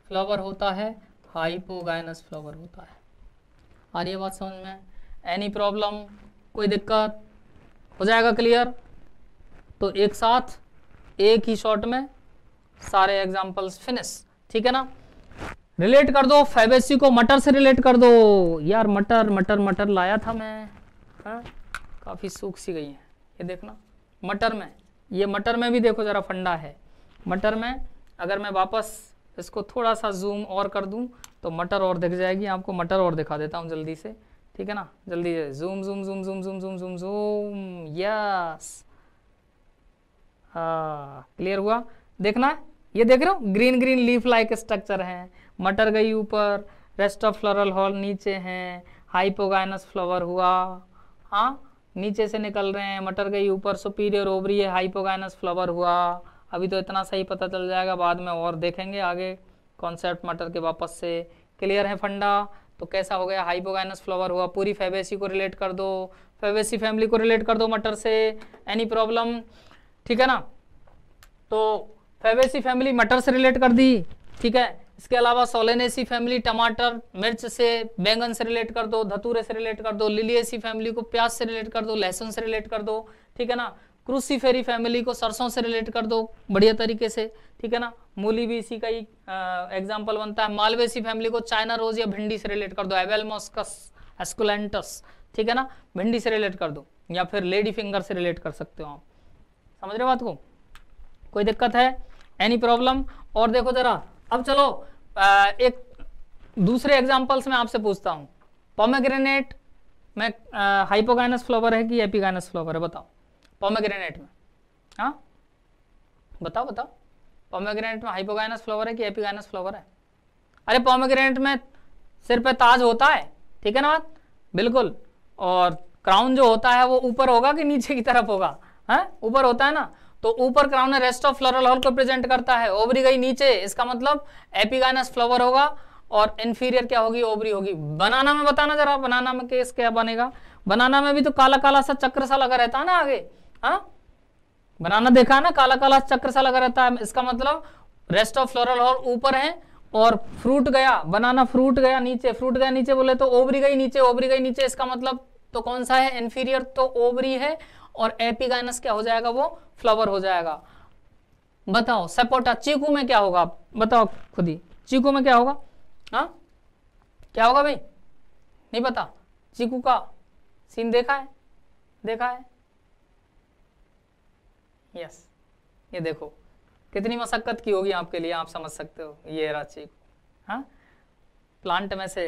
फ्लावर होता है हाइपोगाइनस फ्लावर होता है आ रही है बात समझ में एनी प्रॉब्लम कोई दिक्कत हो जाएगा क्लियर तो एक साथ एक ही शॉट में सारे एग्जाम्पल्स फिनिश ठीक है ना रिलेट कर दो फेबेसी को मटर से रिलेट कर दो यार मटर मटर मटर लाया था मैं हा? काफ़ी सूख सी गई है ये देखना मटर में ये मटर में भी देखो ज़रा फंडा है मटर में अगर मैं वापस इसको थोड़ा सा जूम और कर दूं तो मटर और दिख जाएगी आपको मटर और दिखा देता हूँ जल्दी से ठीक है ना जल्दी से zoom zoom zoom zoom zoom zoom zoom zoom yes clear हुआ देखना ये देख रहे हो green green leaf like structure है मटर गई ऊपर रेस्ट ऑफ फ्लोरल हॉल नीचे हैं हाइपोगाइनस फ्लावर हुआ हाँ नीचे से निकल रहे हैं मटर गई ऊपर सुपीरियर ओवरी है हाइपोगाइनस फ्लावर हुआ अभी तो इतना सही पता चल जाएगा बाद में और देखेंगे आगे कॉन्सेप्ट मटर के वापस से क्लियर है फंडा तो कैसा हो गया हाइपोगाइनस फ्लावर हुआ पूरी फेबेसी को रिलेट कर दो फेबेसी फैमिली को रिलेट कर दो मटर से एनी प्रॉब्लम ठीक है ना तो फेबेसी फैमिली मटर से रिलेट कर दी ठीक है इसके अलावा सोलेनेसी फैमिली टमाटर मिर्च से बैंगन से रिलेट कर दो धतूरे से रिलेट कर दो लिलियसी फैमिली को प्याज से रिलेट कर दो लहसुन से रिलेट कर दो ठीक है ना क्रूसीफेरी फैमिली को सरसों से रिलेट कर दो बढ़िया तरीके से ठीक है ना मूली भी इसी का ही एग्जाम्पल बनता है मालवेसी फैमिली को चाइना रोज या भिंडी से रिलेट कर दो एवेलमोस्कस एस्कुलेंटस ठीक है ना भिंडी से रिलेट कर दो या फिर लेडी फिंगर से रिलेट कर सकते हो आप समझ रहे बात को कोई दिक्कत है एनी प्रॉब्लम और देखो जरा अब चलो एक दूसरे एग्जाम्पल्स में आपसे पूछता हूँ पोमेग्रेनेट में हाइपोगाइनस फ्लावर है कि एपिगाइनस फ्लावर है बताओ पोमेग्रेनेट में हाँ बताओ बताओ पोमेग्रेनेट में हाइपोगाइनस फ्लावर है कि एपिगाइनस फ्लावर है अरे पोमेग्रेनेट में सिर पे ताज होता है ठीक है ना बात बिल्कुल और क्राउन जो होता है वो ऊपर होगा कि नीचे की तरफ होगा है हाँ? ऊपर होता है ना तो ऊपर crown rest of floral whorl को प्रेजेंट करता है ओबरी गई नीचे इसका मतलब एपिगानस फ्लावर होगा और इन्फीरियर क्या होगी ओबरी होगी बनाना में बताना जरा बनाना में केस क्या बनेगा बनाना में भी तो काला काला सा चक्र सा लगा रहता है ना आगे हाँ बनाना देखा ना काला काला चक्र सा लगा रहता है इसका मतलब रेस्ट ऑफ फ्लोरल हॉल ऊपर है और फ्रूट गया बनाना फ्रूट गया नीचे फ्रूट गया नीचे बोले तो ओबरी गई नीचे ओबरी गई नीचे इसका मतलब तो कौन सा है इन्फीरियर तो ओबरी है और एपिगाइनस क्या हो जाएगा वो फ्लावर हो जाएगा बताओ सपोटा चीकू में क्या होगा बताओ खुद ही चीकू में क्या होगा हाँ क्या होगा भाई नहीं पता चीकू का सीन देखा है देखा है यस ये देखो कितनी मशक्क़त की होगी आपके लिए आप समझ सकते हो ये रहा चीकू हाँ प्लांट में से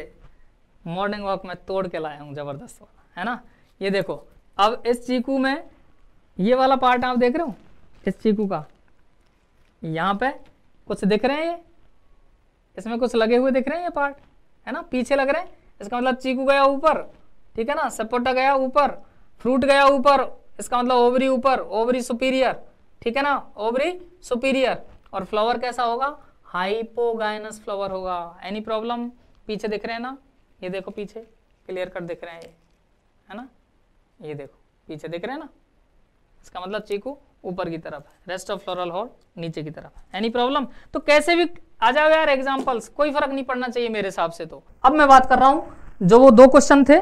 मॉर्निंग वॉक में तोड़ के लाया हूँ ज़बरदस्त वाला है ना ये देखो अब इस चीकू में ये वाला पार्ट आप देख रहे हो इस चीकू का यहाँ पे कुछ दिख रहे हैं ये इसमें कुछ लगे हुए दिख रहे हैं ये पार्ट है ना पीछे लग रहे हैं इसका मतलब चीकू गया ऊपर ठीक है ना सपोटा गया ऊपर फ्रूट गया ऊपर इसका मतलब ओवरी ऊपर ओवरी सुपीरियर ठीक है ना ओवरी सुपीरियर और फ्लावर कैसा होगा हाइपोगाइनस फ्लावर होगा एनी प्रॉब्लम पीछे दिख रहे हैं ना ये देखो पीछे क्लियर कट दिख रहे हैं ये है ना ये देखो पीछे देख रहे हैं ना इसका मतलब चीकू ऊपर की तरफ रेस्ट ऑफ फ्लोरल हॉल नीचे की तरफ एनी प्रॉब्लम तो कैसे भी आ जाओ यार एग्जाम्पल्स कोई फर्क नहीं पड़ना चाहिए मेरे हिसाब से तो अब मैं बात कर रहा हूं जो वो दो क्वेश्चन थे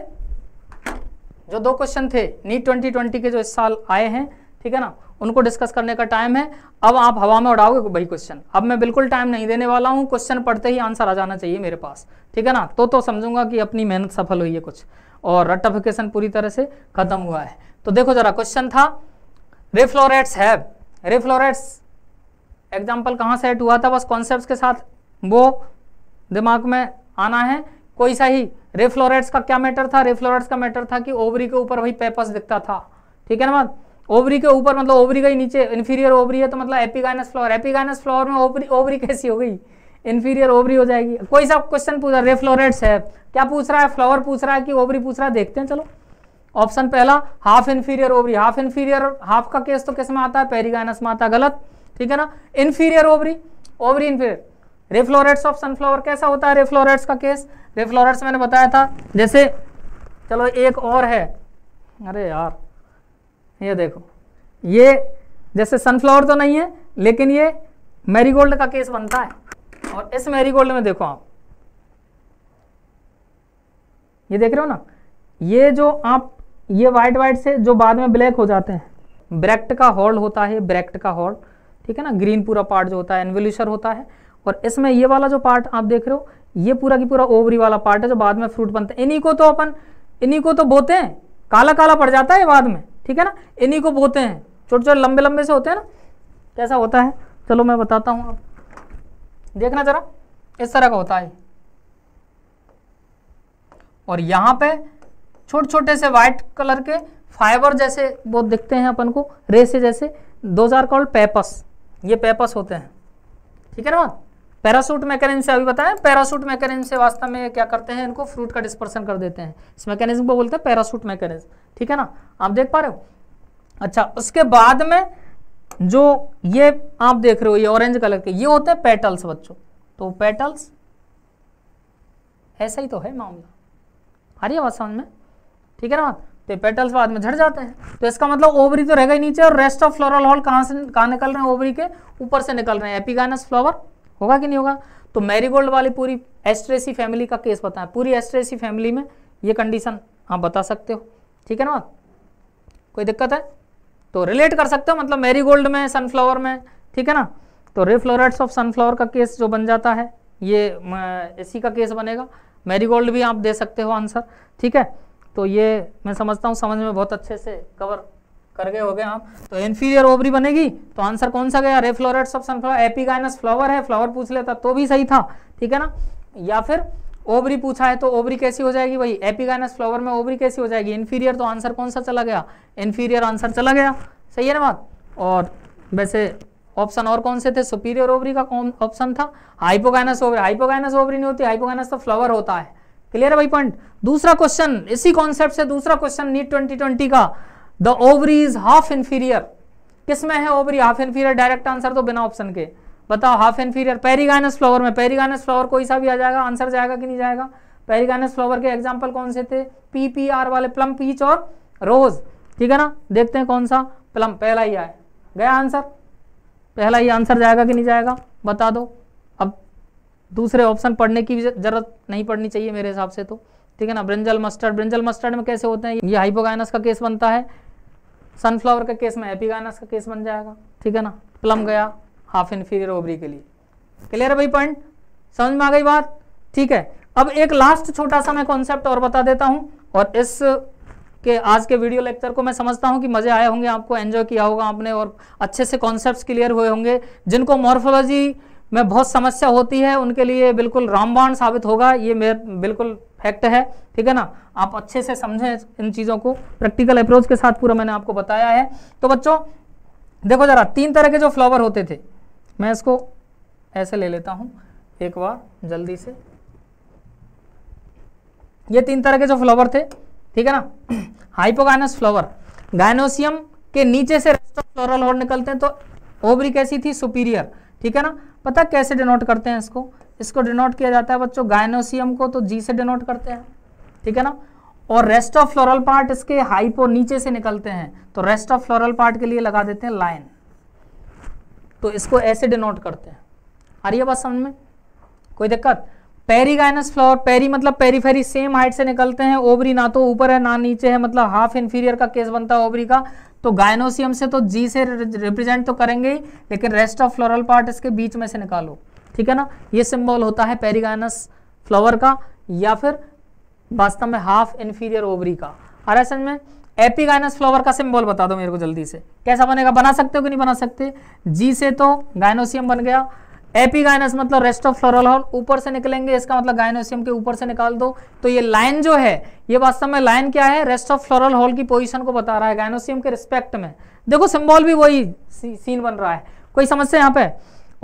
जो दो क्वेश्चन थे नीट ट्वेंटी ट्वेंटी के जो इस साल आए हैं ठीक है ना उनको डिस्कस करने का टाइम है अब आप हवा में उड़ाओगे भाई क्वेश्चन अब मैं बिल्कुल टाइम नहीं देने वाला हूं क्वेश्चन पढ़ते ही आंसर आ जाना चाहिए मेरे पास ठीक है ना तो तो समझूंगा कि अपनी मेहनत सफल हुई है कुछ और रट्टाफिकेशन पूरी तरह से खत्म हुआ है तो देखो जरा क्वेश्चन था रेफ्लोरेट्स हैव रेफ्लोरेट्स एग्जाम्पल कहाँ सेट हुआ था बस कॉन्सेप्ट के साथ वो दिमाग में आना है कोई सा ही रेफ्लोरेट्स का क्या मैटर था रेफ्लोरेट्स का मैटर था कि ओवरी के ऊपर वही पेपस दिखता था ठीक है ना बात ओवरी के ऊपर मतलब ओवरी का ही नीचे इन्फीरियर ओवरी है तो मतलब एपिगाइनस फ्लोर एपिगाइनस फ्लोर में ओवरी ओवरी कैसी हो गई इन्फीरियर ओवरी हो जाएगी कोई सा क्वेश्चन पूछ रहा है रेफ्लोरेट्स है क्या पूछ रहा है फ्लावर पूछ रहा है कि ओवरी पूछ रहा है देखते हैं चलो ऑप्शन पहला half inferior ovary half inferior half का केस तो किस में आता है पेरिगाइनस में आता है गलत ठीक है ना inferior ovary ovary inferior ray florets of sunflower कैसा होता है रेफ्लोरेट्स का केस रेफ्लोरेट्स मैंने बताया था जैसे चलो एक और है अरे यार ये देखो ये जैसे सनफ्लावर तो नहीं है लेकिन ये मैरीगोल्ड का केस बनता है और इस मैरीगोल्ड में देखो आप ये देख रहे हो ना ये जो आप ये वाइट वाइट से जो बाद में ब्लैक हो जाते हैं ब्रैक्ट का हॉल्ड होता है ब्रैक्ट का हॉल्ड ठीक है ना ग्रीन पूरा पार्ट जो होता है एनवल्यूशर होता है और इसमें ये वाला जो पार्ट आप देख रहे हो ये पूरा की पूरा ओवरी वाला पार्ट है जो बाद में फ्रूट बनता है इन्हीं को तो अपन इन्हीं को तो बोते हैं काला काला पड़ जाता है बाद में ठीक है ना इन्हीं को बोते हैं छोटे छोटे लंबे लंबे से होते हैं ना कैसा होता है चलो मैं बताता हूँ आप देखना जरा इस तरह का होता है और यहां पे छोटे छोटे से व्हाइट कलर के फाइबर जैसे वो दिखते हैं अपन को रेसे जैसे दो हजार कॉल्ड पेपस ये पेपस होते हैं ठीक है ना पैरासूट मैकेनिज्म से अभी बताएं पैरासूट मैकेनिज्म से वास्तव में क्या करते हैं इनको फ्रूट का डिस्पर्सन कर देते हैं इस मैकेनिज्म को बोलते हैं पैरासूट मैकेनिज्म ठीक है ना आप देख पा रहे हो अच्छा उसके बाद में जो ये आप देख रहे हो ये ऑरेंज कलर के ये होते हैं पेटल्स बच्चों तो पेटल्स ऐसा ही तो है मामला आ रही है बात समझ में ठीक है ना तो पेटल्स बाद में झड़ जाते हैं तो इसका मतलब ओवरी तो रहेगा ही नीचे और रेस्ट ऑफ फ्लोरल हॉल कहां से कहां निकल रहे हैं ओवरी के ऊपर से निकल रहे हैं एपिगानस फ्लावर होगा कि नहीं होगा तो मैरीगोल्ड वाली पूरी एस्ट्रेसी फैमिली का केस बताएं पूरी एस्ट्रेसी फैमिली में ये कंडीशन आप बता सकते हो ठीक है ना कोई दिक्कत है तो रिलेट कर सकते हो मतलब मैरीगोल्ड में सनफ्लावर में ठीक है ना तो रिफ्लोरेट्स ऑफ सनफ्लावर का केस जो बन जाता है ये इसी का केस बनेगा मैरीगोल्ड भी आप दे सकते हो आंसर ठीक है तो ये मैं समझता हूँ समझ में बहुत अच्छे से कवर कर गए हो गए आप तो इन्फीरियर ओवरी बनेगी तो आंसर कौन सा गया ray florets of sunflower epigynous flower है फ्लावर पूछ लेता तो भी सही था ठीक है ना या फिर ओवरी पूछा है तो ओवरी कैसी हो जाएगी भाई एपिगाइनस फ्लावर में ओवरी कैसी हो जाएगी इन्फीरियर तो आंसर कौन सा चला गया इन्फीरियर आंसर चला गया सही है ना बात और वैसे ऑप्शन और कौन से थे सुपीरियर ओवरी का कौन ऑप्शन था हाइपोगाइनस ओवरी हाइपोगाइनस ओवरी नहीं होती हाइपोगाइनस तो फ्लावर होता है क्लियर है भाई पॉइंट दूसरा क्वेश्चन इसी कॉन्सेप्ट से दूसरा क्वेश्चन नीट ट्वेंटी ट्वेंटी का the ovary is half inferior किस में है ovary half inferior direct answer तो बिना ऑप्शन के बताओ हाफ इन्फीरियर पेरीगानस फ्लावर में पेरीगानस फ्लावर कोई सा भी आ जाएगा आंसर जाएगा कि नहीं जाएगा पेरीगानस फ्लावर के एग्जाम्पल कौन से थे पी पी आर वाले प्लम पीच और रोज ठीक है ना देखते हैं कौन सा प्लम पहला ही आए गया आंसर पहला ही आंसर जाएगा कि नहीं जाएगा बता दो अब दूसरे ऑप्शन पढ़ने की जरूरत नहीं पड़नी चाहिए मेरे हिसाब से तो ठीक है ना ब्रिंजल मस्टर्ड ब्रिंजल मस्टर्ड में कैसे होते हैं ये हाइपोगाइनस का केस बनता है सनफ्लावर के केस में एपीगाइनस का केस बन जाएगा ठीक है ना प्लम गया हाफ इन्फीरियर ओवरी के लिए क्लियर है भाई पॉइंट समझ में आ गई बात ठीक है अब एक लास्ट छोटा सा मैं कॉन्सेप्ट और बता देता हूँ और इस के आज के वीडियो लेक्चर को मैं समझता हूँ कि मज़े आए होंगे आपको एंजॉय किया होगा आपने और अच्छे से कॉन्सेप्ट क्लियर हुए होंगे जिनको मॉर्फोलॉजी में बहुत समस्या होती है उनके लिए बिल्कुल रामबाण साबित होगा ये मेरे बिल्कुल फैक्ट है ठीक है ना आप अच्छे से समझें इन चीज़ों को प्रैक्टिकल अप्रोच के साथ पूरा मैंने आपको बताया है तो बच्चों देखो ज़रा तीन तरह के जो फ्लावर होते थे मैं इसको ऐसे ले लेता हूं एक बार जल्दी से ये तीन तरह के जो फ्लावर थे ठीक है ना हाइपोगाइनस फ्लावर गायनोसियम के नीचे से रेस्ट ऑफ फ्लोरल हॉर्न निकलते हैं तो ओवरी कैसी थी सुपीरियर ठीक है ना पता कैसे डिनोट करते हैं इसको इसको डिनोट किया जाता है बच्चों गायनोसियम को तो जी से डिनोट करते हैं ठीक है ना और रेस्ट ऑफ फ्लोरल पार्ट इसके हाइपो नीचे से निकलते हैं तो रेस्ट ऑफ फ्लोरल पार्ट के लिए लगा देते हैं लाइन तो इसको ऐसे डिनोट करते हैं आ रही है बात समझ में कोई दिक्कत पेरीगाइनस फ्लावर पेरी मतलब पेरीफेरी सेम हाइट से निकलते हैं ओवरी ना तो ऊपर है ना नीचे है मतलब हाफ इंफीरियर का केस बनता है ओवरी का तो गायनोसियम से तो जी से रिप्रेजेंट तो करेंगे ही लेकिन रेस्ट ऑफ फ्लोरल पार्ट इसके बीच में से निकालो ठीक है ना ये सिंबल होता है पेरीगाइनस फ्लावर का या फिर वास्तव में हाफ इंफीरियर ओवरी का आ रहा है समझ में एपिगाइनस फ्लावर का सिंबल बता दो मेरे को जल्दी से कैसा बनेगा बना सकते हो कि नहीं बना सकते जी से तो गायनोसियम बन गया एपिगाइनस मतलब रेस्ट ऑफ फ्लोरल हॉल ऊपर से निकलेंगे इसका मतलब गायनोसियम के ऊपर से निकाल दो तो ये लाइन जो है ये वास्तव में लाइन क्या है रेस्ट ऑफ फ्लोरल हॉल की पोजिशन को बता रहा है गायनोसियम के रिस्पेक्ट में देखो सिंबल भी वही सीन बन रहा है कोई समस्या यहाँ पे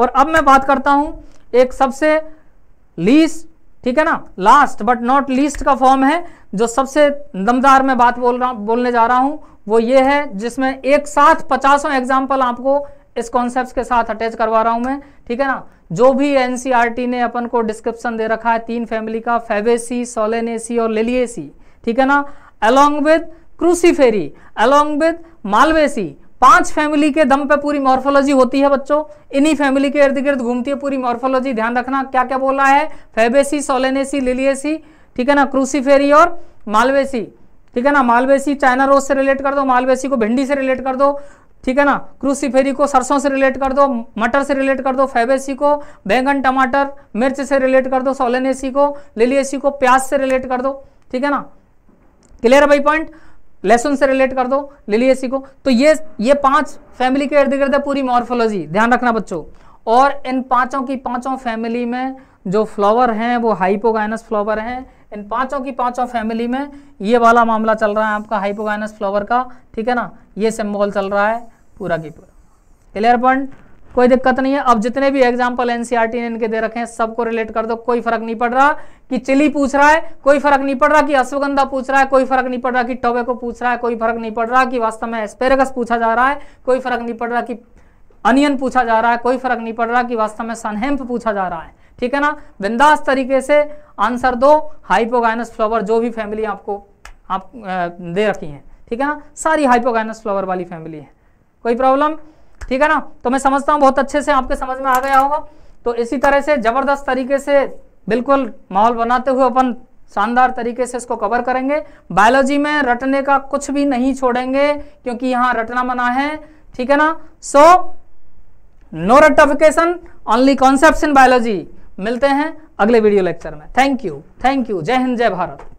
और अब मैं बात करता हूं एक सबसे लीस्ट ठीक है ना लास्ट बट नॉट लीस्ट का फॉर्म है जो सबसे दमदार मैं बात बोल रहा बोलने जा रहा हूं वो ये है जिसमें एक साथ पचासों एग्जाम्पल आपको इस कॉन्सेप्ट के साथ अटैच करवा रहा हूं मैं ठीक है ना जो भी एनसीआरटी e ने अपन को डिस्क्रिप्शन दे रखा है तीन फैमिली का फेवेसी सोलेनेसी और लेलिएसी ठीक है ना along with Cruciferae along with Malvaceae पांच फैमिली के दम पे पूरी मॉर्फोलॉजी होती है बच्चों इन्हीं फैमिली के इर्द गिर्द घूमती है पूरी मॉर्फोलॉजी ध्यान रखना क्या क्या बोला है फेबेसी सोलेनेसी लिलियसी ठीक है ना क्रूसीफेरी और मालवेसी ठीक है ना मालवेसी चाइना रोज से रिलेट कर दो मालवेसी को भिंडी से रिलेट कर दो ठीक है ना क्रूसीफेरी को सरसों से रिलेट कर दो मटर से रिलेट कर दो फेबेसी को बैंगन टमाटर मिर्च से रिलेट कर दो सोलेनेसी को लिलियसी को प्याज से रिलेट कर दो ठीक है ना क्लियर है भाई पॉइंट लेसन से रिलेट कर दो लिलियसी को तो ये ये पांच फैमिली के इर्द गिर्द है पूरी मॉर्फोलॉजी ध्यान रखना बच्चों और इन पांचों की पांचों फैमिली में जो फ्लावर हैं वो हाइपोगाइनस फ्लावर हैं इन पांचों की पांचों फैमिली में ये वाला मामला चल रहा है आपका हाइपोगाइनस फ्लावर का ठीक है ना ये सिम्बॉल चल रहा है पूरा की पूरा क्लियर पॉइंट कोई दिक्कत नहीं है अब जितने भी एग्जाम्पल एनसीआरटी e ने इनके दे रखे हैं सबको रिलेट कर दो कोई फर्क नहीं पड़ रहा कि चिली पूछ रहा है कोई फर्क नहीं पड़ रहा कि अश्वगंधा पूछ रहा है कोई फर्क नहीं पड़ रहा कि को पूछ रहा है कोई फर्क नहीं पड़ रहा कि वास्तव में एस्पेरगस पूछा जा रहा है कोई फर्क नहीं पड़ रहा कि अनियन पूछा जा रहा है कोई फर्क नहीं पड़ रहा कि वास्तव में सनहेम्प पूछा जा रहा है ठीक है ना बिंदास तरीके से आंसर दो हाइपोगाइनस फ्लावर जो भी फैमिली आपको आप दे रखी है ठीक है ना सारी हाइपोगाइनस फ्लावर वाली फैमिली है कोई प्रॉब्लम ठीक है ना तो मैं समझता हूँ बहुत अच्छे से आपके समझ में आ गया होगा तो इसी तरह से ज़बरदस्त तरीके से बिल्कुल माहौल बनाते हुए अपन शानदार तरीके से इसको कवर करेंगे बायोलॉजी में रटने का कुछ भी नहीं छोड़ेंगे क्योंकि यहाँ रटना मना है ठीक है ना सो नो रटिफिकेशन ओनली कॉन्सेप्ट इन बायोलॉजी मिलते हैं अगले वीडियो लेक्चर में थैंक यू थैंक यू जय हिंद जय भारत